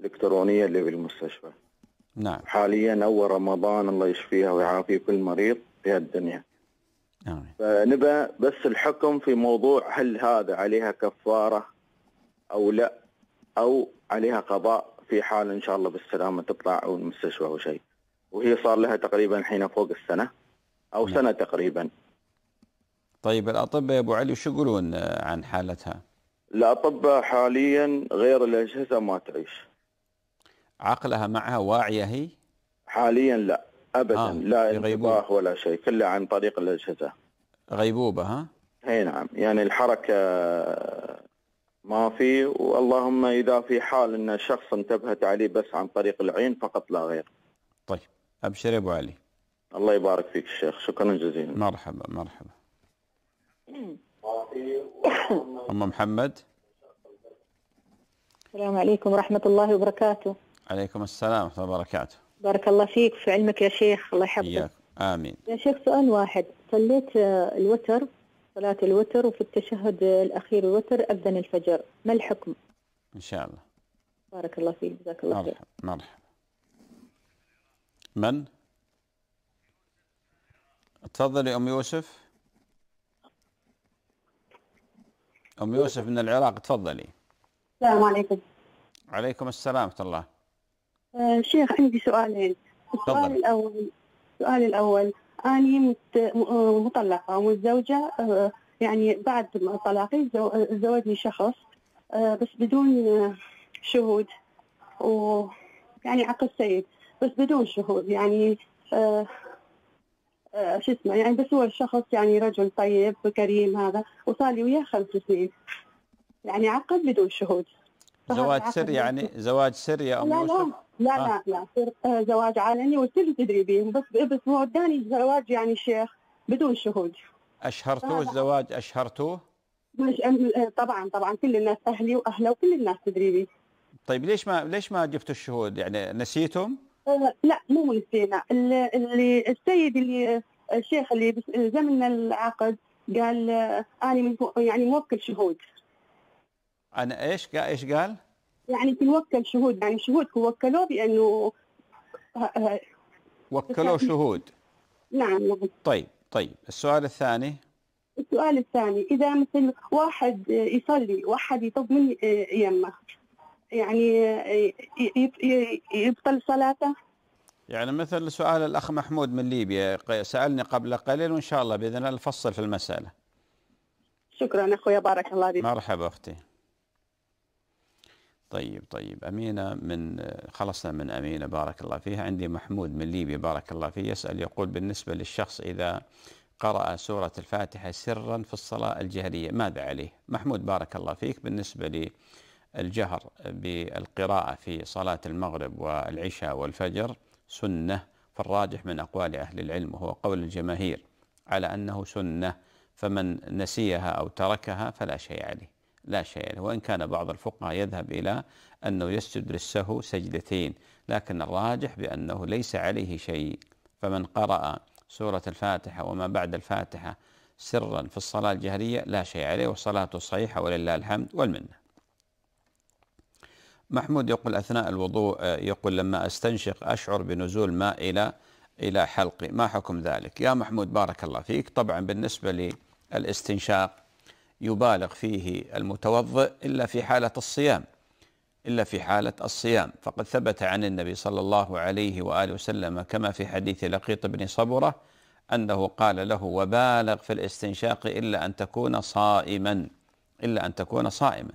الالكترونيه اللي بالمستشفى نعم حاليا اول رمضان الله يشفيها ويعافي كل مريض في الدنيا نعم فنبى بس الحكم في موضوع هل هذا عليها كفاره او لا او عليها قضاء في حال ان شاء الله بالسلامه تطلع او المستشفى او شيء وهي صار لها تقريبا الحين فوق السنه او نعم. سنه
تقريبا طيب الاطباء يا ابو علي شو يقولون آه، عن حالتها؟
الاطباء حاليا غير الاجهزه ما تعيش
عقلها معها واعيه هي؟ حاليا لا ابدا آه. لا انتباه
ولا شيء كله عن طريق الاجهزه
غيبوبه ها؟
اي نعم يعني الحركه ما في واللهم اذا في حال ان شخص انتبهت عليه بس عن طريق العين فقط لا غير.
طيب ابشر يا ابو علي. الله يبارك فيك الشيخ شكرا جزيلا. مرحبا مرحبا. ام محمد.
السلام عليكم ورحمه الله وبركاته.
عليكم السلام ورحمه الله وبركاته.
بارك الله فيك في علمك يا شيخ الله يحفظك. امين. يا شيخ سؤال واحد صليت آه، الوتر صلاة الوتر وفي التشهد الأخير الوتر أذن الفجر ما الحكم؟ إن شاء الله بارك الله فيك جزاك الله خير
مرحبا من؟ تفضلي أم يوسف أم يوسف من العراق تفضلي السلام عليكم عليكم السلام ورحمة الله
آه، شيخ عندي سؤالين السؤال الأول السؤال الأول أني مطلقة والزوجة آه، يعني بعد طلاقي زوجني شخص آه، بس بدون آه، شهود و يعني عقد سيد بس بدون شهود يعني شو اسمه يعني بس هو الشخص يعني رجل طيب كريم هذا وصار لي وياه خمس سنين يعني عقد بدون شهود
زواج سر يعني زواج سر يا ام لا لا لا آه. لا
لا صرت آه، زواج علني وصرت تدري بس بس مو وداني زواج يعني شيخ بدون شهود
اشهرتوه الزواج اشهرتوه؟
مش آه، طبعا طبعا كل الناس اهلي واهله وكل الناس تدري
طيب ليش ما ليش ما جبتوا الشهود؟ يعني نسيتم؟
آه، لا مو نسينا اللي السيد اللي الشيخ اللي زمن العقد قال اني يعني موكل شهود
انا ايش قال ايش قال؟
يعني توكل شهود يعني شهود وكلوه بانه
وكلوه شهود نعم،, نعم طيب طيب السؤال الثاني
السؤال الثاني اذا مثل واحد يصلي واحد مني يمه يعني يبطل صلاته
يعني مثل سؤال الاخ محمود من ليبيا سالني قبل قليل وان شاء الله باذن الله نفصل في المساله
شكرا اخويا بارك الله
فيك مرحبا
اختي طيب طيب أمينة من خلصنا من أمينة بارك الله فيها عندي محمود من ليبيا بارك الله فيه يسأل يقول بالنسبة للشخص إذا قرأ سورة الفاتحة سرا في الصلاة الجهرية ماذا عليه محمود بارك الله فيك بالنسبة للجهر بالقراءة في صلاة المغرب والعشاء والفجر سنة فالراجح من أقوال أهل العلم وهو قول الجماهير على أنه سنة فمن نسيها أو تركها فلا شيء عليه لا شيء له وإن كان بعض الفقهاء يذهب إلى أنه يسجد للسهو سجدتين لكن الراجح بأنه ليس عليه شيء فمن قرأ سورة الفاتحة وما بعد الفاتحة سرا في الصلاة الجهرية لا شيء عليه وصلاته صحيحة ولله الحمد والمنة محمود يقول أثناء الوضوء آه، يقول لما أستنشق أشعر بنزول ماء إلى إلى حلقي ما حكم ذلك يا محمود بارك الله فيك طبعا بالنسبة للاستنشاق يبالغ فيه المتوضئ إلا في حالة الصيام إلا في حالة الصيام فقد ثبت عن النبي صلى الله عليه وآله وسلم كما في حديث لقيط بن صبرة أنه قال له وبالغ في الاستنشاق إلا أن تكون صائما إلا أن تكون صائما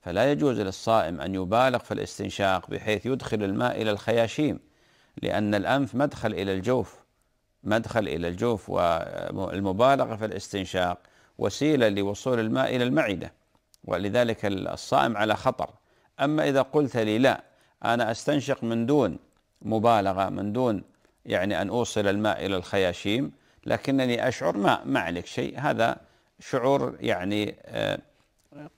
فلا يجوز للصائم أن يبالغ في الاستنشاق بحيث يدخل الماء إلى الخياشيم لأن الأنف مدخل إلى الجوف مدخل إلى الجوف والمبالغة في الاستنشاق وسيلة لوصول الماء إلى المعدة ولذلك الصائم على خطر أما إذا قلت لي لا أنا أستنشق من دون مبالغة من دون يعني أن أوصل الماء إلى الخياشيم لكنني أشعر ما ما عليك شيء هذا شعور يعني آه،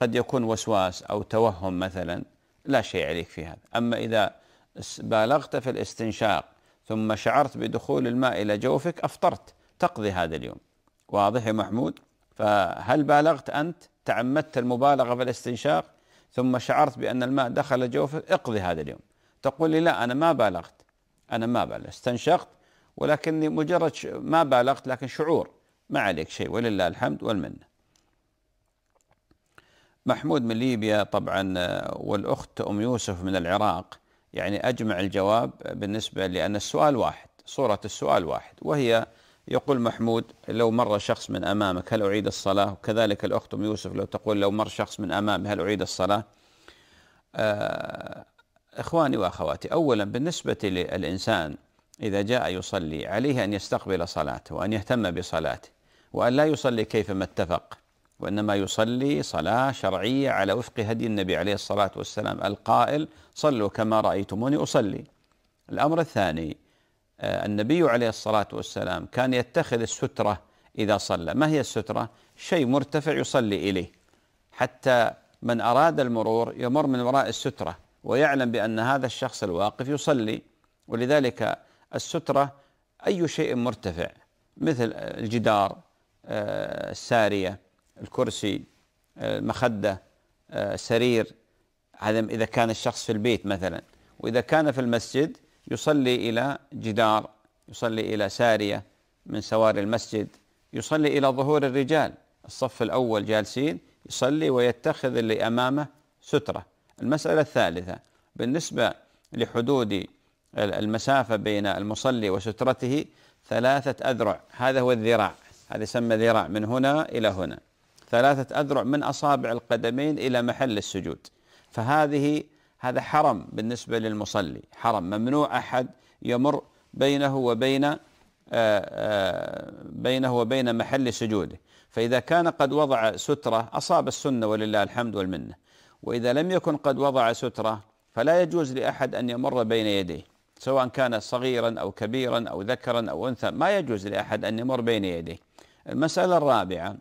قد يكون وسواس أو توهم مثلا لا شيء عليك في هذا أما إذا بالغت في الاستنشاق ثم شعرت بدخول الماء إلى جوفك أفطرت تقضي هذا اليوم واضح يا محمود فهل بالغت أنت تعمدت المبالغة في الاستنشاق ثم شعرت بأن الماء دخل جوفك اقضي هذا اليوم تقول لي لا أنا ما بالغت أنا ما بالغت استنشقت ولكني مجرد ما بالغت لكن شعور ما عليك شيء ولله الحمد والمنة محمود من ليبيا طبعا آه، والأخت أم يوسف من العراق يعني أجمع الجواب بالنسبة لأن السؤال واحد صورة السؤال واحد وهي يقول محمود لو مر شخص من أمامك هل أعيد الصلاة وكذلك الأخت أم يوسف لو تقول لو مر شخص من أمامي هل أعيد الصلاة آه إخواني وأخواتي أولا بالنسبة للإنسان إذا جاء يصلي عليه أن يستقبل صلاته وأن يهتم بصلاته وأن لا يصلي كيفما اتفق وإنما يصلي صلاة شرعية على وفق هدي النبي عليه الصلاة والسلام القائل صلوا كما رأيتموني أصلي الأمر الثاني آه، النبي عليه الصلاة والسلام كان يتخذ السترة إذا صلى ما هي السترة؟ شيء مرتفع يصلي إليه حتى من أراد المرور يمر من وراء السترة ويعلم بأن هذا الشخص الواقف يصلي ولذلك السترة أي شيء مرتفع مثل الجدار آه، السارية الكرسي المخدة آه، سرير هذا إذا كان الشخص في البيت مثلا وإذا كان في المسجد يصلي إلى جدار يصلي إلى سارية من سواري المسجد يصلي إلى ظهور الرجال الصف الأول جالسين يصلي ويتخذ اللي أمامه سترة المسألة الثالثة بالنسبة لحدود المسافة بين المصلي وسترته ثلاثة أذرع هذا هو الذراع هذا يسمى ذراع من هنا إلى هنا ثلاثة أذرع من أصابع القدمين إلى محل السجود فهذه هذا حرم بالنسبة للمصلي حرم ممنوع أحد يمر بينه وبين آه، آه، بينه وبين محل سجوده فإذا كان قد وضع سترة أصاب السنة ولله الحمد والمنة وإذا لم يكن قد وضع سترة فلا يجوز لأحد أن يمر بين يديه سواء كان صغيرا أو كبيرا أو ذكرا أو أنثى ما يجوز لأحد أن يمر بين يديه المسألة الرابعة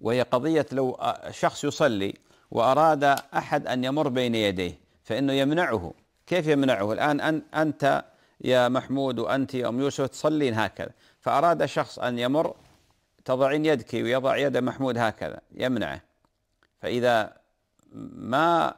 وهي قضية لو آه، شخص يصلي وأراد أحد أن يمر بين يديه فإنه يمنعه كيف يمنعه الآن أنت يا محمود وأنت يا أم يوسف تصلين هكذا فأراد شخص أن يمر تضعين يدك ويضع يد محمود هكذا يمنعه فإذا ما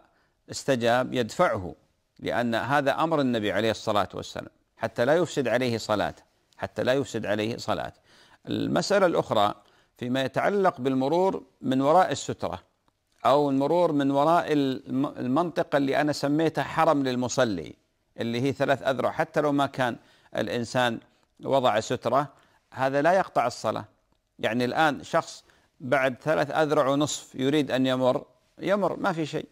استجاب يدفعه لأن هذا أمر النبي عليه الصلاة والسلام حتى لا يفسد عليه صلاته حتى لا يفسد عليه صلاته المسألة الأخرى فيما يتعلق بالمرور من وراء السترة أو المرور من وراء المنطقة اللي أنا سميتها حرم للمصلي اللي هي ثلاث أذرع حتى لو ما كان الإنسان وضع سترة هذا لا يقطع الصلاة يعني الآن شخص بعد ثلاث أذرع ونصف يريد أن يمر يمر ما في شيء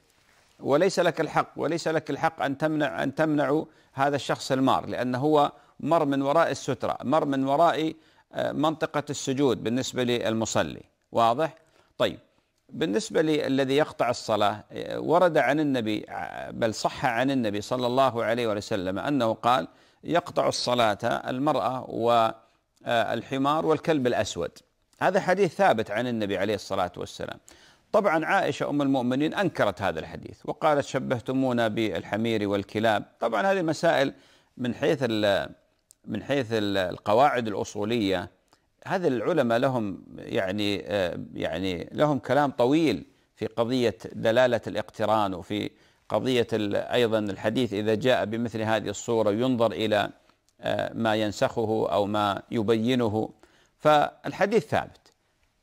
وليس لك الحق وليس لك الحق أن تمنع أن تمنع هذا الشخص المار لأنه هو مر من وراء السترة مر من وراء آه، منطقة السجود بالنسبة للمصلي واضح؟ طيب بالنسبة للذي يقطع الصلاة ورد عن النبي بل صح عن النبي صلى الله عليه وسلم أنه قال يقطع الصلاة المرأة والحمار والكلب الأسود هذا حديث ثابت عن النبي عليه الصلاة والسلام طبعا عائشة أم المؤمنين أنكرت هذا الحديث وقالت شبهتمونا بالحمير والكلاب طبعا هذه مسائل من حيث من حيث القواعد الأصولية هذا العلماء لهم يعني آه، يعني لهم كلام طويل في قضيه دلاله الاقتران وفي قضيه ايضا الحديث اذا جاء بمثل هذه الصوره ينظر الى آه، ما ينسخه او ما يبينه فالحديث ثابت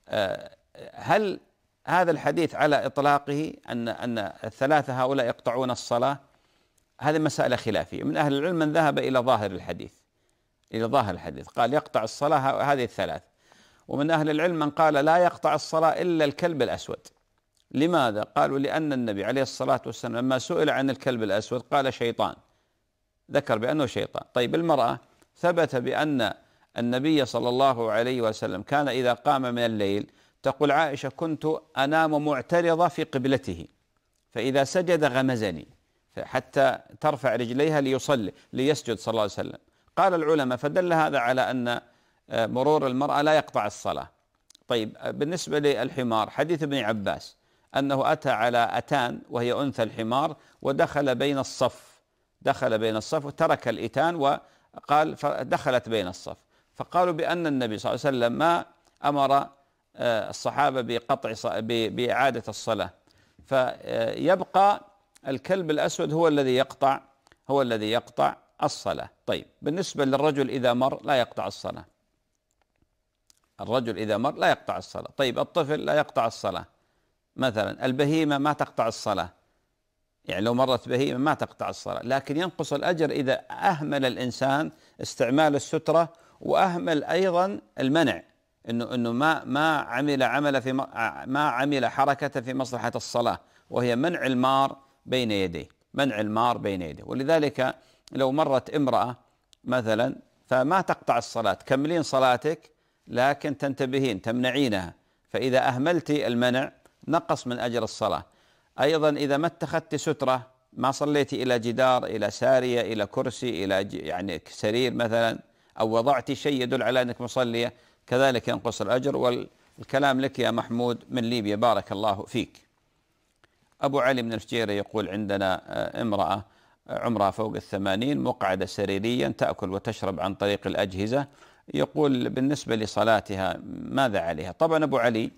آه، هل هذا الحديث على اطلاقه ان ان الثلاثه هؤلاء يقطعون الصلاه هذه مساله خلافيه من اهل العلم من ذهب الى ظاهر الحديث إلى ظاهر الحديث قال يقطع الصلاة هذه الثلاث ومن أهل العلم من قال لا يقطع الصلاة إلا الكلب الأسود لماذا؟ قالوا لأن النبي عليه الصلاة والسلام لما سئل عن الكلب الأسود قال شيطان ذكر بأنه شيطان طيب المرأة ثبت بأن النبي صلى الله عليه وسلم كان إذا قام من الليل تقول عائشة كنت أنام معترضة في قبلته فإذا سجد غمزني حتى ترفع رجليها ليصلي ليسجد صلى الله عليه وسلم قال العلماء فدل هذا على أن آه، مرور المرأة لا يقطع الصلاة طيب آه، بالنسبة للحمار حديث ابن عباس أنه أتى على أتان وهي أنثى الحمار ودخل بين الصف دخل بين الصف وترك الإتان وقال فدخلت بين الصف فقالوا بأن النبي صلى الله عليه وسلم ما أمر آه، الصحابة بقطع بإعادة الصلاة فيبقى الكلب الأسود هو الذي يقطع هو الذي يقطع الصلاة طيب بالنسبة للرجل إذا مر لا يقطع الصلاة الرجل إذا مر لا يقطع الصلاة طيب الطفل لا يقطع الصلاة مثلا البهيمة ما تقطع الصلاة يعني لو مرت بهيمة ما تقطع الصلاة لكن ينقص الأجر إذا أهمل الإنسان استعمال السترة وأهمل أيضا المنع انه انه ما ما عمل عمل في ما عمل حركه في مصلحه الصلاه وهي منع المار بين يديه، منع المار بين يديه ولذلك لو مرت امرأة مثلا فما تقطع الصلاة كملين صلاتك لكن تنتبهين تمنعينها فإذا أهملت المنع نقص من أجر الصلاة أيضا إذا ما اتخذت سترة ما صليت إلى جدار إلى سارية إلى كرسي إلى يعني سرير مثلا أو وضعت شيء يدل على أنك مصلية كذلك ينقص الأجر والكلام لك يا محمود من ليبيا بارك الله فيك أبو علي من الفجيرة يقول عندنا آه، امرأة عمرها فوق الثمانين مقعدة سريريا تأكل وتشرب عن طريق الأجهزة يقول بالنسبة لصلاتها ماذا عليها طبعا أبو علي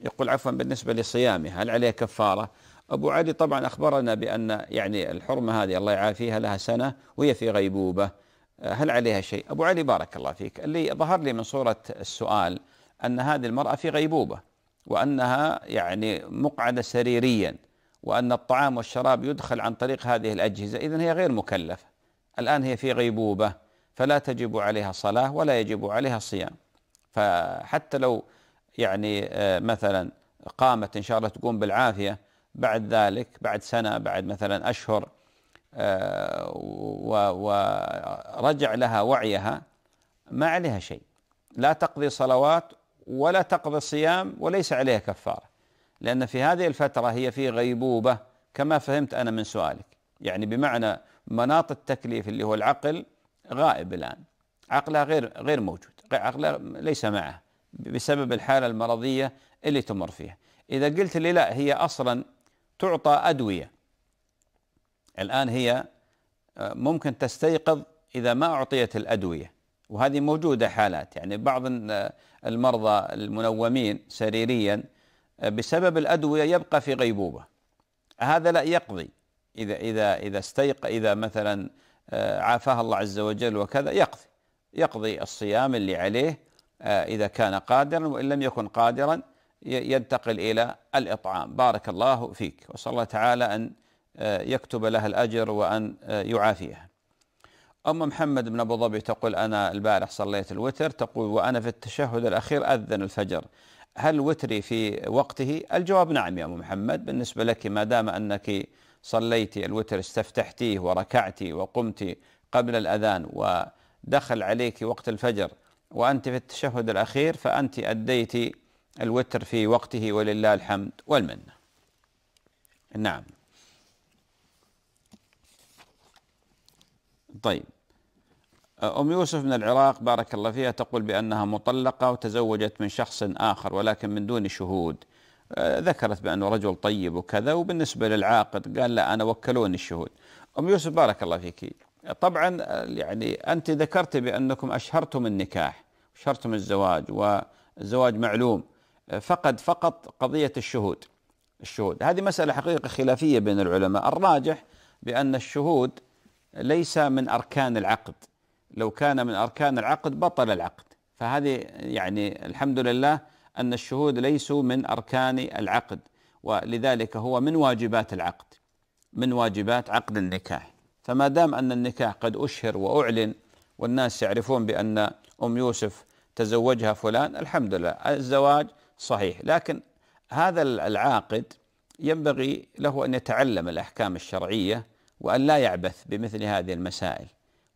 يقول عفوا بالنسبة لصيامها هل عليها كفارة أبو علي طبعا أخبرنا بأن يعني الحرمة هذه الله يعافيها لها سنة وهي في غيبوبة هل عليها شيء أبو علي بارك الله فيك اللي ظهر لي من صورة السؤال أن هذه المرأة في غيبوبة وأنها يعني مقعدة سريريا وأن الطعام والشراب يدخل عن طريق هذه الأجهزة إذن هي غير مكلفة الآن هي في غيبوبة فلا تجب عليها صلاة ولا يجب عليها صيام فحتى لو يعني آه، مثلا قامت إن شاء الله تقوم بالعافية بعد ذلك بعد سنة بعد مثلا أشهر آه، ورجع لها وعيها ما عليها شيء لا تقضي صلوات ولا تقضي صيام وليس عليها كفاره لأن في هذه الفترة هي في غيبوبة كما فهمت أنا من سؤالك يعني بمعنى مناط التكليف اللي هو العقل غائب الآن عقلها غير غير موجود عقلها ليس معه بسبب الحالة المرضية اللي تمر فيها إذا قلت لي لا هي أصلا تعطى أدوية الآن هي آه، ممكن تستيقظ إذا ما أعطيت الأدوية وهذه موجودة حالات يعني بعض آه، المرضى المنومين سريريا بسبب الأدوية يبقى في غيبوبة هذا لا يقضي إذا إذا إذا استيق إذا مثلا آه، عافاه الله عز وجل وكذا يقضي يقضي الصيام اللي عليه آه، إذا كان قادرا وإن لم يكن قادرا ينتقل إلى الإطعام بارك الله فيك وصلى الله تعالى أن آه، يكتب لها الأجر وأن يعافيها أم محمد بن أبو ظبي تقول أنا البارح صليت الوتر تقول وأنا في التشهد الأخير أذن الفجر هل وتري في وقته الجواب نعم يا أم محمد بالنسبة لك ما دام أنك صليت الوتر استفتحتيه وركعت وقمت قبل الأذان ودخل عليك وقت الفجر وأنت في التشهد الأخير فأنت أديت الوتر في وقته ولله الحمد والمنة نعم طيب أم يوسف من العراق بارك الله فيها تقول بأنها مطلقة وتزوجت من شخص آخر ولكن من دون شهود آه، ذكرت بأنه رجل طيب وكذا وبالنسبة للعاقد قال لا أنا وكلوني الشهود أم يوسف بارك الله فيك طبعا آه، يعني أنت ذكرت بأنكم أشهرتم النكاح أشهرتم الزواج والزواج معلوم آه، فقد فقط قضية الشهود الشهود هذه مسألة حقيقة خلافية بين العلماء الراجح بأن الشهود ليس من أركان العقد لو كان من أركان العقد بطل العقد فهذه يعني الحمد لله أن الشهود ليسوا من أركان العقد ولذلك هو من واجبات العقد من واجبات عقد النكاح فما دام أن النكاح قد أشهر وأعلن والناس يعرفون بأن أم يوسف تزوجها فلان الحمد لله الزواج صحيح لكن هذا العاقد ينبغي له أن يتعلم الأحكام الشرعية وأن لا يعبث بمثل هذه المسائل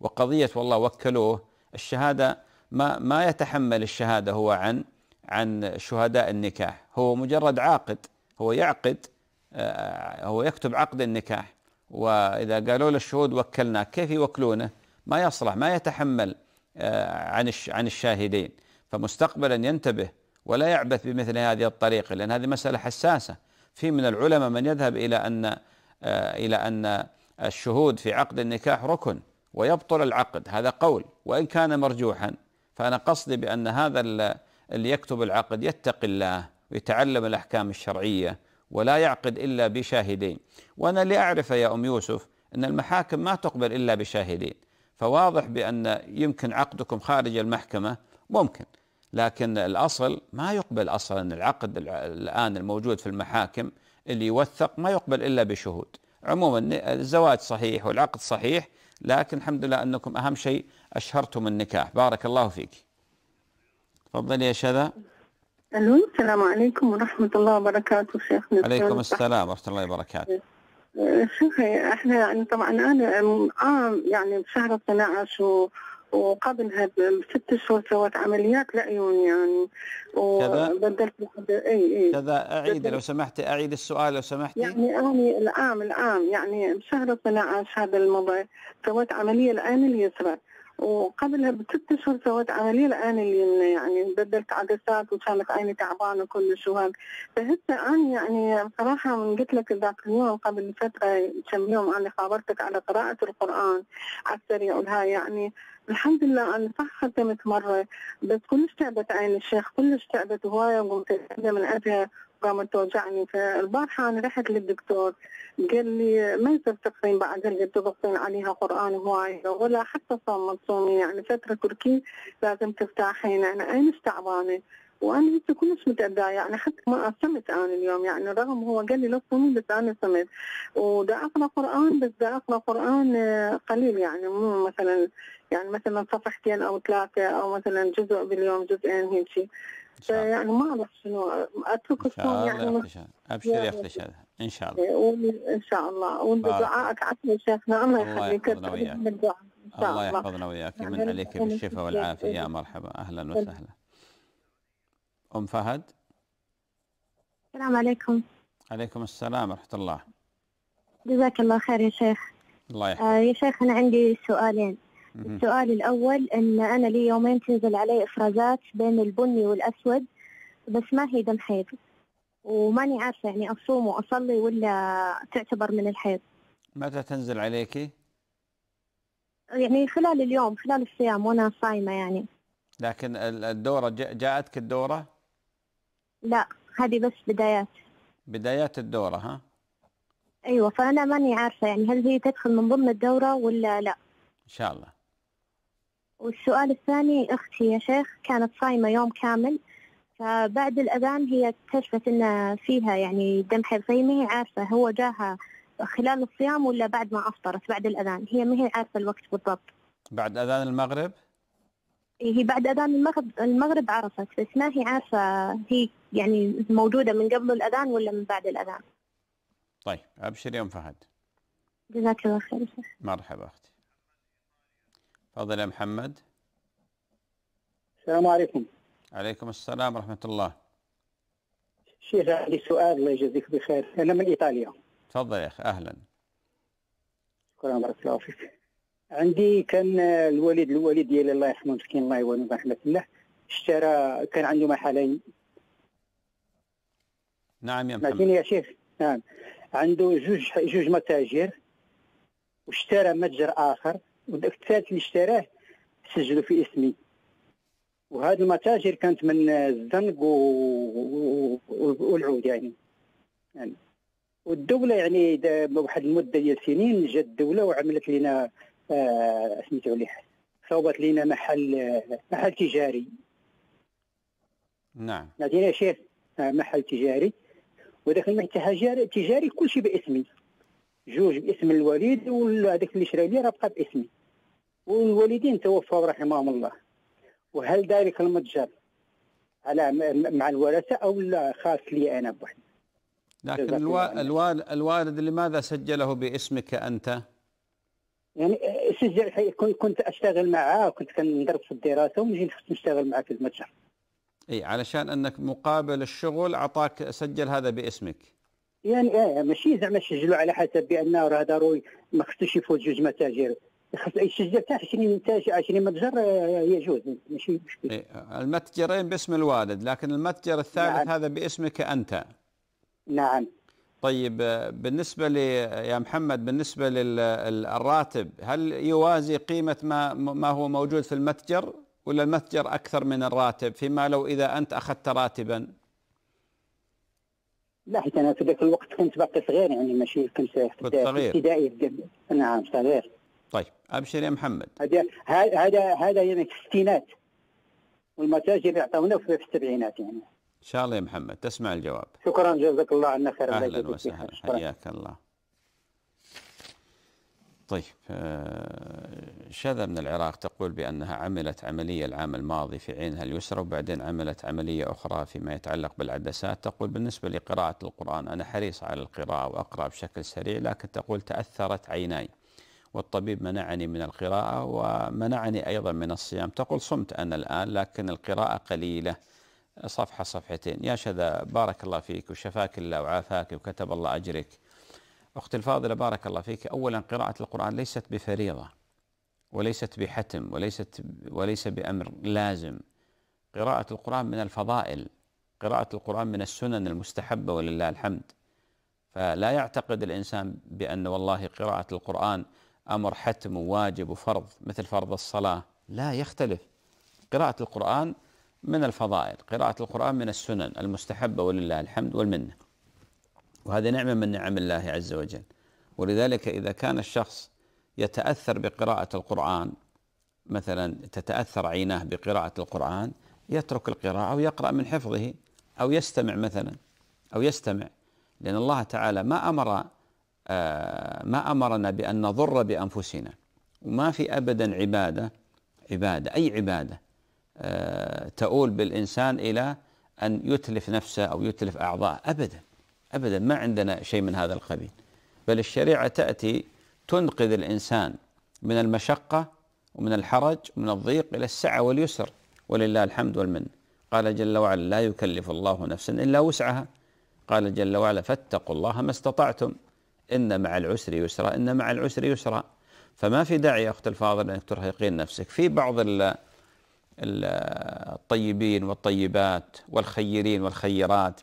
وقضيه والله وكلوه الشهاده ما ما يتحمل الشهاده هو عن عن شهداء النكاح هو مجرد عاقد هو يعقد آه، هو يكتب عقد النكاح واذا قالوا له الشهود وكلناه كيف يوكلونه؟ ما يصلح ما يتحمل آه، عن عن الشاهدين فمستقبلا ينتبه ولا يعبث بمثل هذه الطريقه لان هذه مساله حساسه في من العلماء من يذهب الى ان آه، الى ان الشهود في عقد النكاح ركن ويبطل العقد هذا قول وإن كان مرجوحا فأنا قصدي بأن هذا اللي يكتب العقد يتقي الله ويتعلم الأحكام الشرعية ولا يعقد إلا بشاهدين وأنا اللي أعرفه يا أم يوسف أن المحاكم ما تقبل إلا بشاهدين فواضح بأن يمكن عقدكم خارج المحكمة ممكن لكن الأصل ما يقبل أصلا العقد الآن الموجود في المحاكم اللي يوثق ما يقبل إلا بشهود عموما الزواج صحيح والعقد صحيح لكن الحمد لله أنكم أهم شيء أشهرتم النكاح بارك الله فيك تفضلي يا شذا
ألو السلام عليكم ورحمة الله وبركاته شيخنا عليكم
السلام ورحمة الله وبركاته
أه، شوفي احنا يعني طبعا انا اه يعني بشهر 12 وقبلها بست شهور سويت عمليات لعيون يعني وبدلت واحد اي اي كذا اعيد لو
سمحتي اعيد السؤال لو سمحتي
يعني انا العام العام يعني بشهر 12 هذا الموضوع سويت عمليه العين اليسرى وقبلها بست اشهر سويت عمليه الان اللي يعني بدلت عدسات وكانت عيني تعبانه كلش وهذا فهسه انا يعني بصراحه من قلت لك ذاك اليوم قبل فتره كم يوم انا خابرتك على قراءه القران على السريع والها يعني الحمد لله انا صح ختمت مره بس كلش تعبت عين الشيخ كلش تعبت هوايه وقمت من اجلها قامت توجعني فالبارحة أنا رحت للدكتور قال لي ما يصير تقصين بعد قال تضغطين عليها قرآن هواي ولا حتى صامت صومي تصومي يعني فترة تركي لازم ترتاحين أنا أنا تعبانة وانا هسه كلش متأذية يعني حتى ما صمت انا اليوم يعني رغم هو قال لي لا تصومي بس انا صمت ودا اقرا قران بس دا اقرا قران قليل يعني مو مثلا يعني مثلا صفحتين او ثلاثه او مثلا جزء باليوم جزئين هيك يعني ما اعرف شنو اترك الصوم يعني
ابشر يا اختي يعني شاذة ان شاء الله
إيه، ان شاء الله ودعائك عسل شيخنا الله يخليك
الله يحفظنا وياك
يعني الله يحفظنا وياك من عليك بالشفاء والعافيه يا
مرحبا اهلا وسهلا ام فهد
السلام عليكم
عليكم السلام ورحمه الله
جزاك الله خير يا شيخ الله يحفظك آه يا شيخ انا عندي سؤالين السؤال الأول أن أنا لي يومين تنزل علي إفرازات بين البني والأسود بس ما هي دم حيض وماني عارفة يعني أصوم وأصلي ولا تعتبر من الحيض
متى تنزل عليك؟
يعني خلال اليوم خلال الصيام وأنا صايمة يعني
لكن الدورة جاءتك الدورة؟
لا هذه بس بدايات
بدايات الدورة ها؟
ايوه فانا ماني عارفه يعني هل هي تدخل من ضمن الدوره ولا لا؟ ان شاء الله. والسؤال الثاني أختي يا شيخ كانت صايمة يوم كامل فبعد الأذان هي اكتشفت أن فيها يعني دم حلقي ما هي عارفة هو جاها خلال الصيام ولا بعد ما أفطرت بعد الأذان هي ما هي عارفة الوقت بالضبط
بعد أذان المغرب
إيه، هي بعد أذان المغرب المغرب عرفت بس ما هي عارفة هي يعني موجودة من قبل الأذان ولا من بعد الأذان
طيب أبشر يا فهد
جزاك الله خير
مرحبا أختي تفضل يا محمد السلام عليكم عليكم السلام ورحمة الله
شيخ عندي سؤال الله يجزيك بخير أنا من إيطاليا
تفضل يا أخي أهلا
شكرا بارك الله فيك عندي كان الوالد الوالد ديالي الله يرحمه مسكين الله يوالو برحمة الله اشترى كان عنده محلين
نعم يا محمد يا
شيخ نعم عنده جوج جوج متاجر واشترى متجر آخر وداك الثالث اللي اشتراه سجلوا في اسمي وهذه المتاجر كانت من الزنق و... والعود يعني, يعني والدولة يعني واحد المدة ديال سنين جات الدولة وعملت لنا آه سميتو ليح صوبت لنا محل آه، محل تجاري نعم عندنا شيف آه، محل تجاري وذاك المحل التجاري كلشي باسمي جوج باسم الوالد وهذاك اللي شرا لي راه بقى باسمي والوالدين توفوا رحمهم الله وهل ذلك المتجر على مع الورثه او لا خاص لي انا بوحدي
لكن الوالد الوالد لماذا سجله باسمك انت؟
يعني آه، سجل كنت اشتغل معاه كنت كندرس الدراسه ومجي نشتغل معاه في
المتجر اي علشان انك مقابل الشغل اعطاك سجل هذا باسمك
يعني ايه ماشي زعما سجلوا على حسب بانه راه ضروري ما خصوش يفوت جوج متاجر الشجر تاع 20 تاع 20 متجر آه، يجوز ماشي
مشكل إيه، المتجرين باسم الوالد لكن المتجر الثالث نعم. هذا باسمك انت نعم طيب آه، بالنسبة لي آه، يا محمد بالنسبة للراتب هل يوازي قيمة ما ما هو موجود في المتجر ولا المتجر أكثر من الراتب فيما لو إذا أنت أخذت راتبا
لا حيت أنا في ذاك الوقت كنت باقي صغير يعني ماشي كنت ابتدائي نعم صغير
طيب ابشر يا محمد
هذا هذا هذا يعني في الستينات والمتاجر يعطونا في السبعينات يعني
ان شاء الله يا محمد تسمع الجواب
شكرا جزاك الله عنا
خير اهلا وسهلا حياك الله طيب آه، شذا من العراق تقول بأنها عملت عملية العام الماضي في عينها اليسرى وبعدين عملت عملية أخرى فيما يتعلق بالعدسات تقول بالنسبة لقراءة القرآن أنا حريص على القراءة وأقرأ بشكل سريع لكن تقول تأثرت عيناي والطبيب منعني من القراءة ومنعني أيضا من الصيام تقول صمت أنا الآن لكن القراءة قليلة صفحة صفحتين يا شذا بارك الله فيك وشفاك الله وعافاك وكتب الله أجرك أختي الفاضلة بارك الله فيك أولا قراءة القرآن ليست بفريضة وليست بحتم وليست وليس بأمر لازم قراءة القرآن من الفضائل قراءة القرآن من السنن المستحبة ولله الحمد فلا يعتقد الإنسان بأن والله قراءة القرآن امر حتم وواجب وفرض مثل فرض الصلاه لا يختلف قراءه القران من الفضائل قراءه القران من السنن المستحبه ولله الحمد والمنه وهذه نعمه من نعم الله عز وجل ولذلك اذا كان الشخص يتاثر بقراءه القران مثلا تتاثر عيناه بقراءه القران يترك القراءه ويقرا من حفظه او يستمع مثلا او يستمع لان الله تعالى ما امر آه، ما امرنا بان نضر بانفسنا وما في ابدا عباده عباده اي عباده آه، تؤول بالانسان الى ان يتلف نفسه او يتلف اعضاءه ابدا ابدا ما عندنا شيء من هذا القبيل بل الشريعه تاتي تنقذ الانسان من المشقه ومن الحرج ومن الضيق الى السعه واليسر ولله الحمد والمن قال جل وعلا لا يكلف الله نفسا الا وسعها قال جل وعلا فاتقوا الله ما استطعتم إن مع العسر يسرا إن مع العسر يسرا فما في داعي يا أخت الفاضل أنك ترهقين نفسك في بعض الطيبين والطيبات والخيرين والخيرات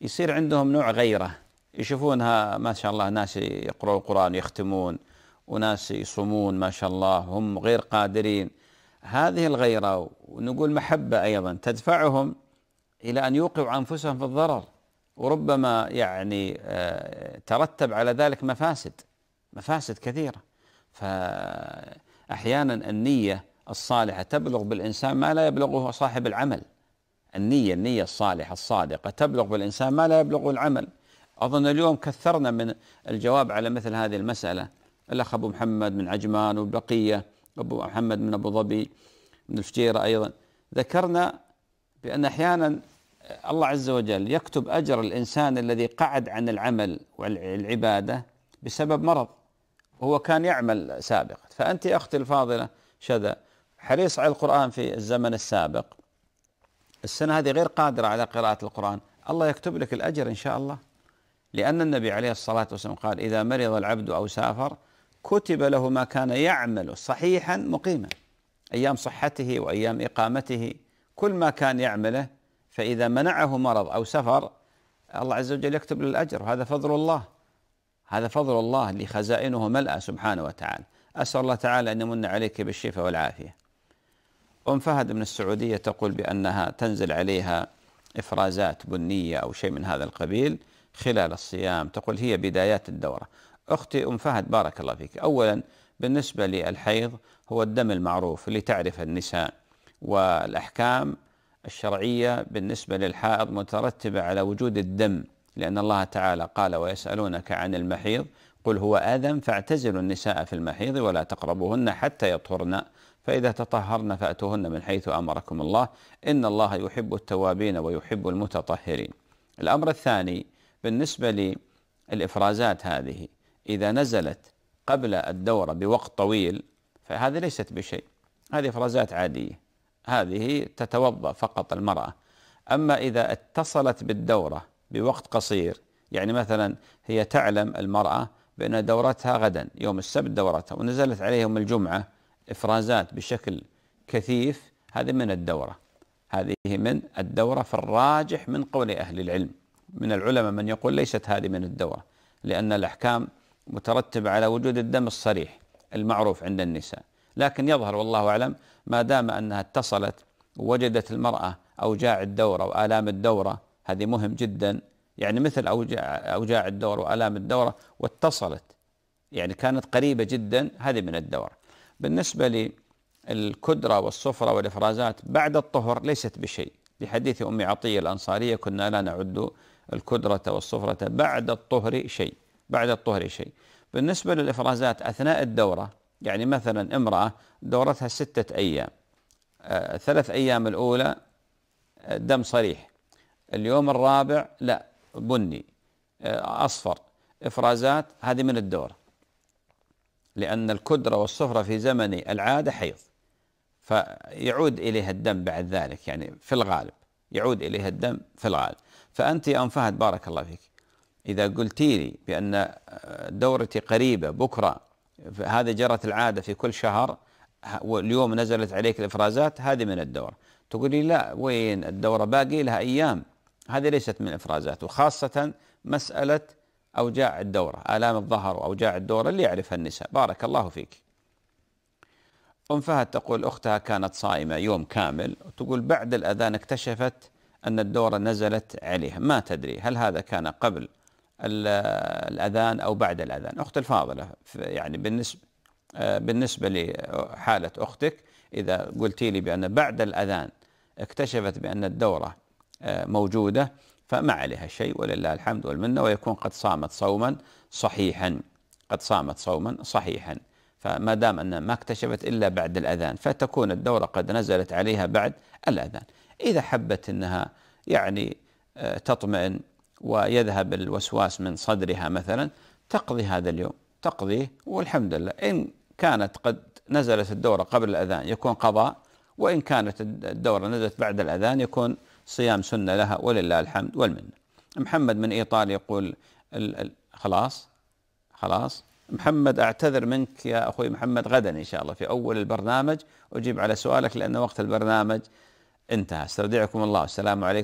يصير عندهم نوع غيره يشوفونها ما شاء الله ناس يقرؤون القرآن يختمون وناس يصومون ما شاء الله هم غير قادرين هذه الغيرة ونقول محبة أيضا تدفعهم إلى أن يوقعوا أنفسهم في الضرر وربما يعني آه، ترتب على ذلك مفاسد مفاسد كثيرة فأحيانا النية الصالحة تبلغ بالإنسان ما لا يبلغه صاحب العمل النية النية الصالحة الصادقة تبلغ بالإنسان ما لا يبلغه العمل أظن اليوم كثرنا من الجواب على مثل هذه المسألة الأخ أبو محمد من عجمان وبقية أبو محمد من أبو ظبي من الفجيرة أيضا ذكرنا بأن أحيانا الله عز وجل يكتب اجر الانسان الذي قعد عن العمل والعباده بسبب مرض وهو كان يعمل سابقا فانت يا اختي الفاضله شذا حريص على القران في الزمن السابق السنه هذه غير قادره على قراءه القران الله يكتب لك الاجر ان شاء الله لان النبي عليه الصلاه والسلام قال اذا مرض العبد او سافر كتب له ما كان يعمل صحيحا مقيما ايام صحته وايام اقامته كل ما كان يعمله فإذا منعه مرض أو سفر الله عز وجل يكتب له الأجر وهذا فضل الله هذا فضل الله لخزائنه ملأ سبحانه وتعالى أسأل الله تعالى أن يمن عليك بالشفاء والعافية أم فهد من السعودية تقول بأنها تنزل عليها إفرازات بنية أو شيء من هذا القبيل خلال الصيام تقول هي بدايات الدورة أختي أم فهد بارك الله فيك أولا بالنسبة للحيض هو الدم المعروف اللي تعرف النساء والأحكام الشرعية بالنسبة للحائض مترتبة على وجود الدم لأن الله تعالى قال ويسألونك عن المحيض قل هو آذن فاعتزلوا النساء في المحيض ولا تقربوهن حتى يطهرن فإذا تطهرن فأتوهن من حيث أمركم الله إن الله يحب التوابين ويحب المتطهرين الأمر الثاني بالنسبة للإفرازات هذه إذا نزلت قبل الدورة بوقت طويل فهذه ليست بشيء هذه إفرازات عادية هذه تتوضا فقط المراه اما اذا اتصلت بالدوره بوقت قصير يعني مثلا هي تعلم المراه بان دورتها غدا يوم السبت دورتها ونزلت عليهم يوم الجمعه افرازات بشكل كثيف هذه من الدوره هذه من الدوره فالراجح من قول اهل العلم من العلماء من يقول ليست هذه من الدوره لان الاحكام مترتبه على وجود الدم الصريح المعروف عند النساء لكن يظهر والله اعلم ما دام أنها اتصلت ووجدت المرأة أوجاع الدورة وآلام الدورة هذه مهم جدا يعني مثل أوجاع, أوجاع الدورة وآلام الدورة واتصلت يعني كانت قريبة جدا هذه من الدورة بالنسبة للكدرة والصفرة والإفرازات بعد الطهر ليست بشيء لحديث أم عطية الأنصارية كنا لا نعد الكدرة والصفرة بعد الطهر شيء بعد الطهر شيء بالنسبة للإفرازات أثناء الدورة يعني مثلا امرأة دورتها ستة أيام آه، ثلاث أيام الأولى آه، دم صريح اليوم الرابع لا بني آه، أصفر إفرازات هذه من الدورة لأن الكدرة والصفرة في زمن العادة حيض فيعود إليها الدم بعد ذلك يعني في الغالب يعود إليها الدم في الغالب فأنت يا أم فهد بارك الله فيك إذا قلتي لي بأن دورتي قريبة بكرة هذا جرت العادة في كل شهر واليوم نزلت عليك الإفرازات هذه من الدورة تقولي لا وين الدورة باقي لها أيام هذه ليست من الإفرازات وخاصة مسألة أوجاع الدورة آلام الظهر وأوجاع الدورة اللي يعرفها النساء بارك الله فيك أم فهد تقول أختها كانت صائمة يوم كامل وتقول بعد الأذان اكتشفت أن الدورة نزلت عليها ما تدري هل هذا كان قبل الأذان أو بعد الأذان أخت الفاضلة يعني بالنسبة آه، بالنسبة لحالة أختك إذا قلت لي بأن بعد الأذان اكتشفت بأن الدورة آه، موجودة فما عليها شيء ولله الحمد والمنة ويكون قد صامت صوما صحيحا قد صامت صوما صحيحا فما دام أنها ما اكتشفت إلا بعد الأذان فتكون الدورة قد نزلت عليها بعد الأذان إذا حبت أنها يعني آه، تطمئن ويذهب الوسواس من صدرها مثلا تقضي هذا اليوم تقضيه والحمد لله إن كانت قد نزلت الدورة قبل الأذان يكون قضاء وإن كانت الدورة نزلت بعد الأذان يكون صيام سنة لها ولله الحمد والمنة محمد من إيطاليا يقول ال ال خلاص خلاص محمد أعتذر منك يا أخوي محمد غدا إن شاء الله في أول البرنامج أجيب على سؤالك لأن وقت البرنامج انتهى استودعكم الله والسلام عليكم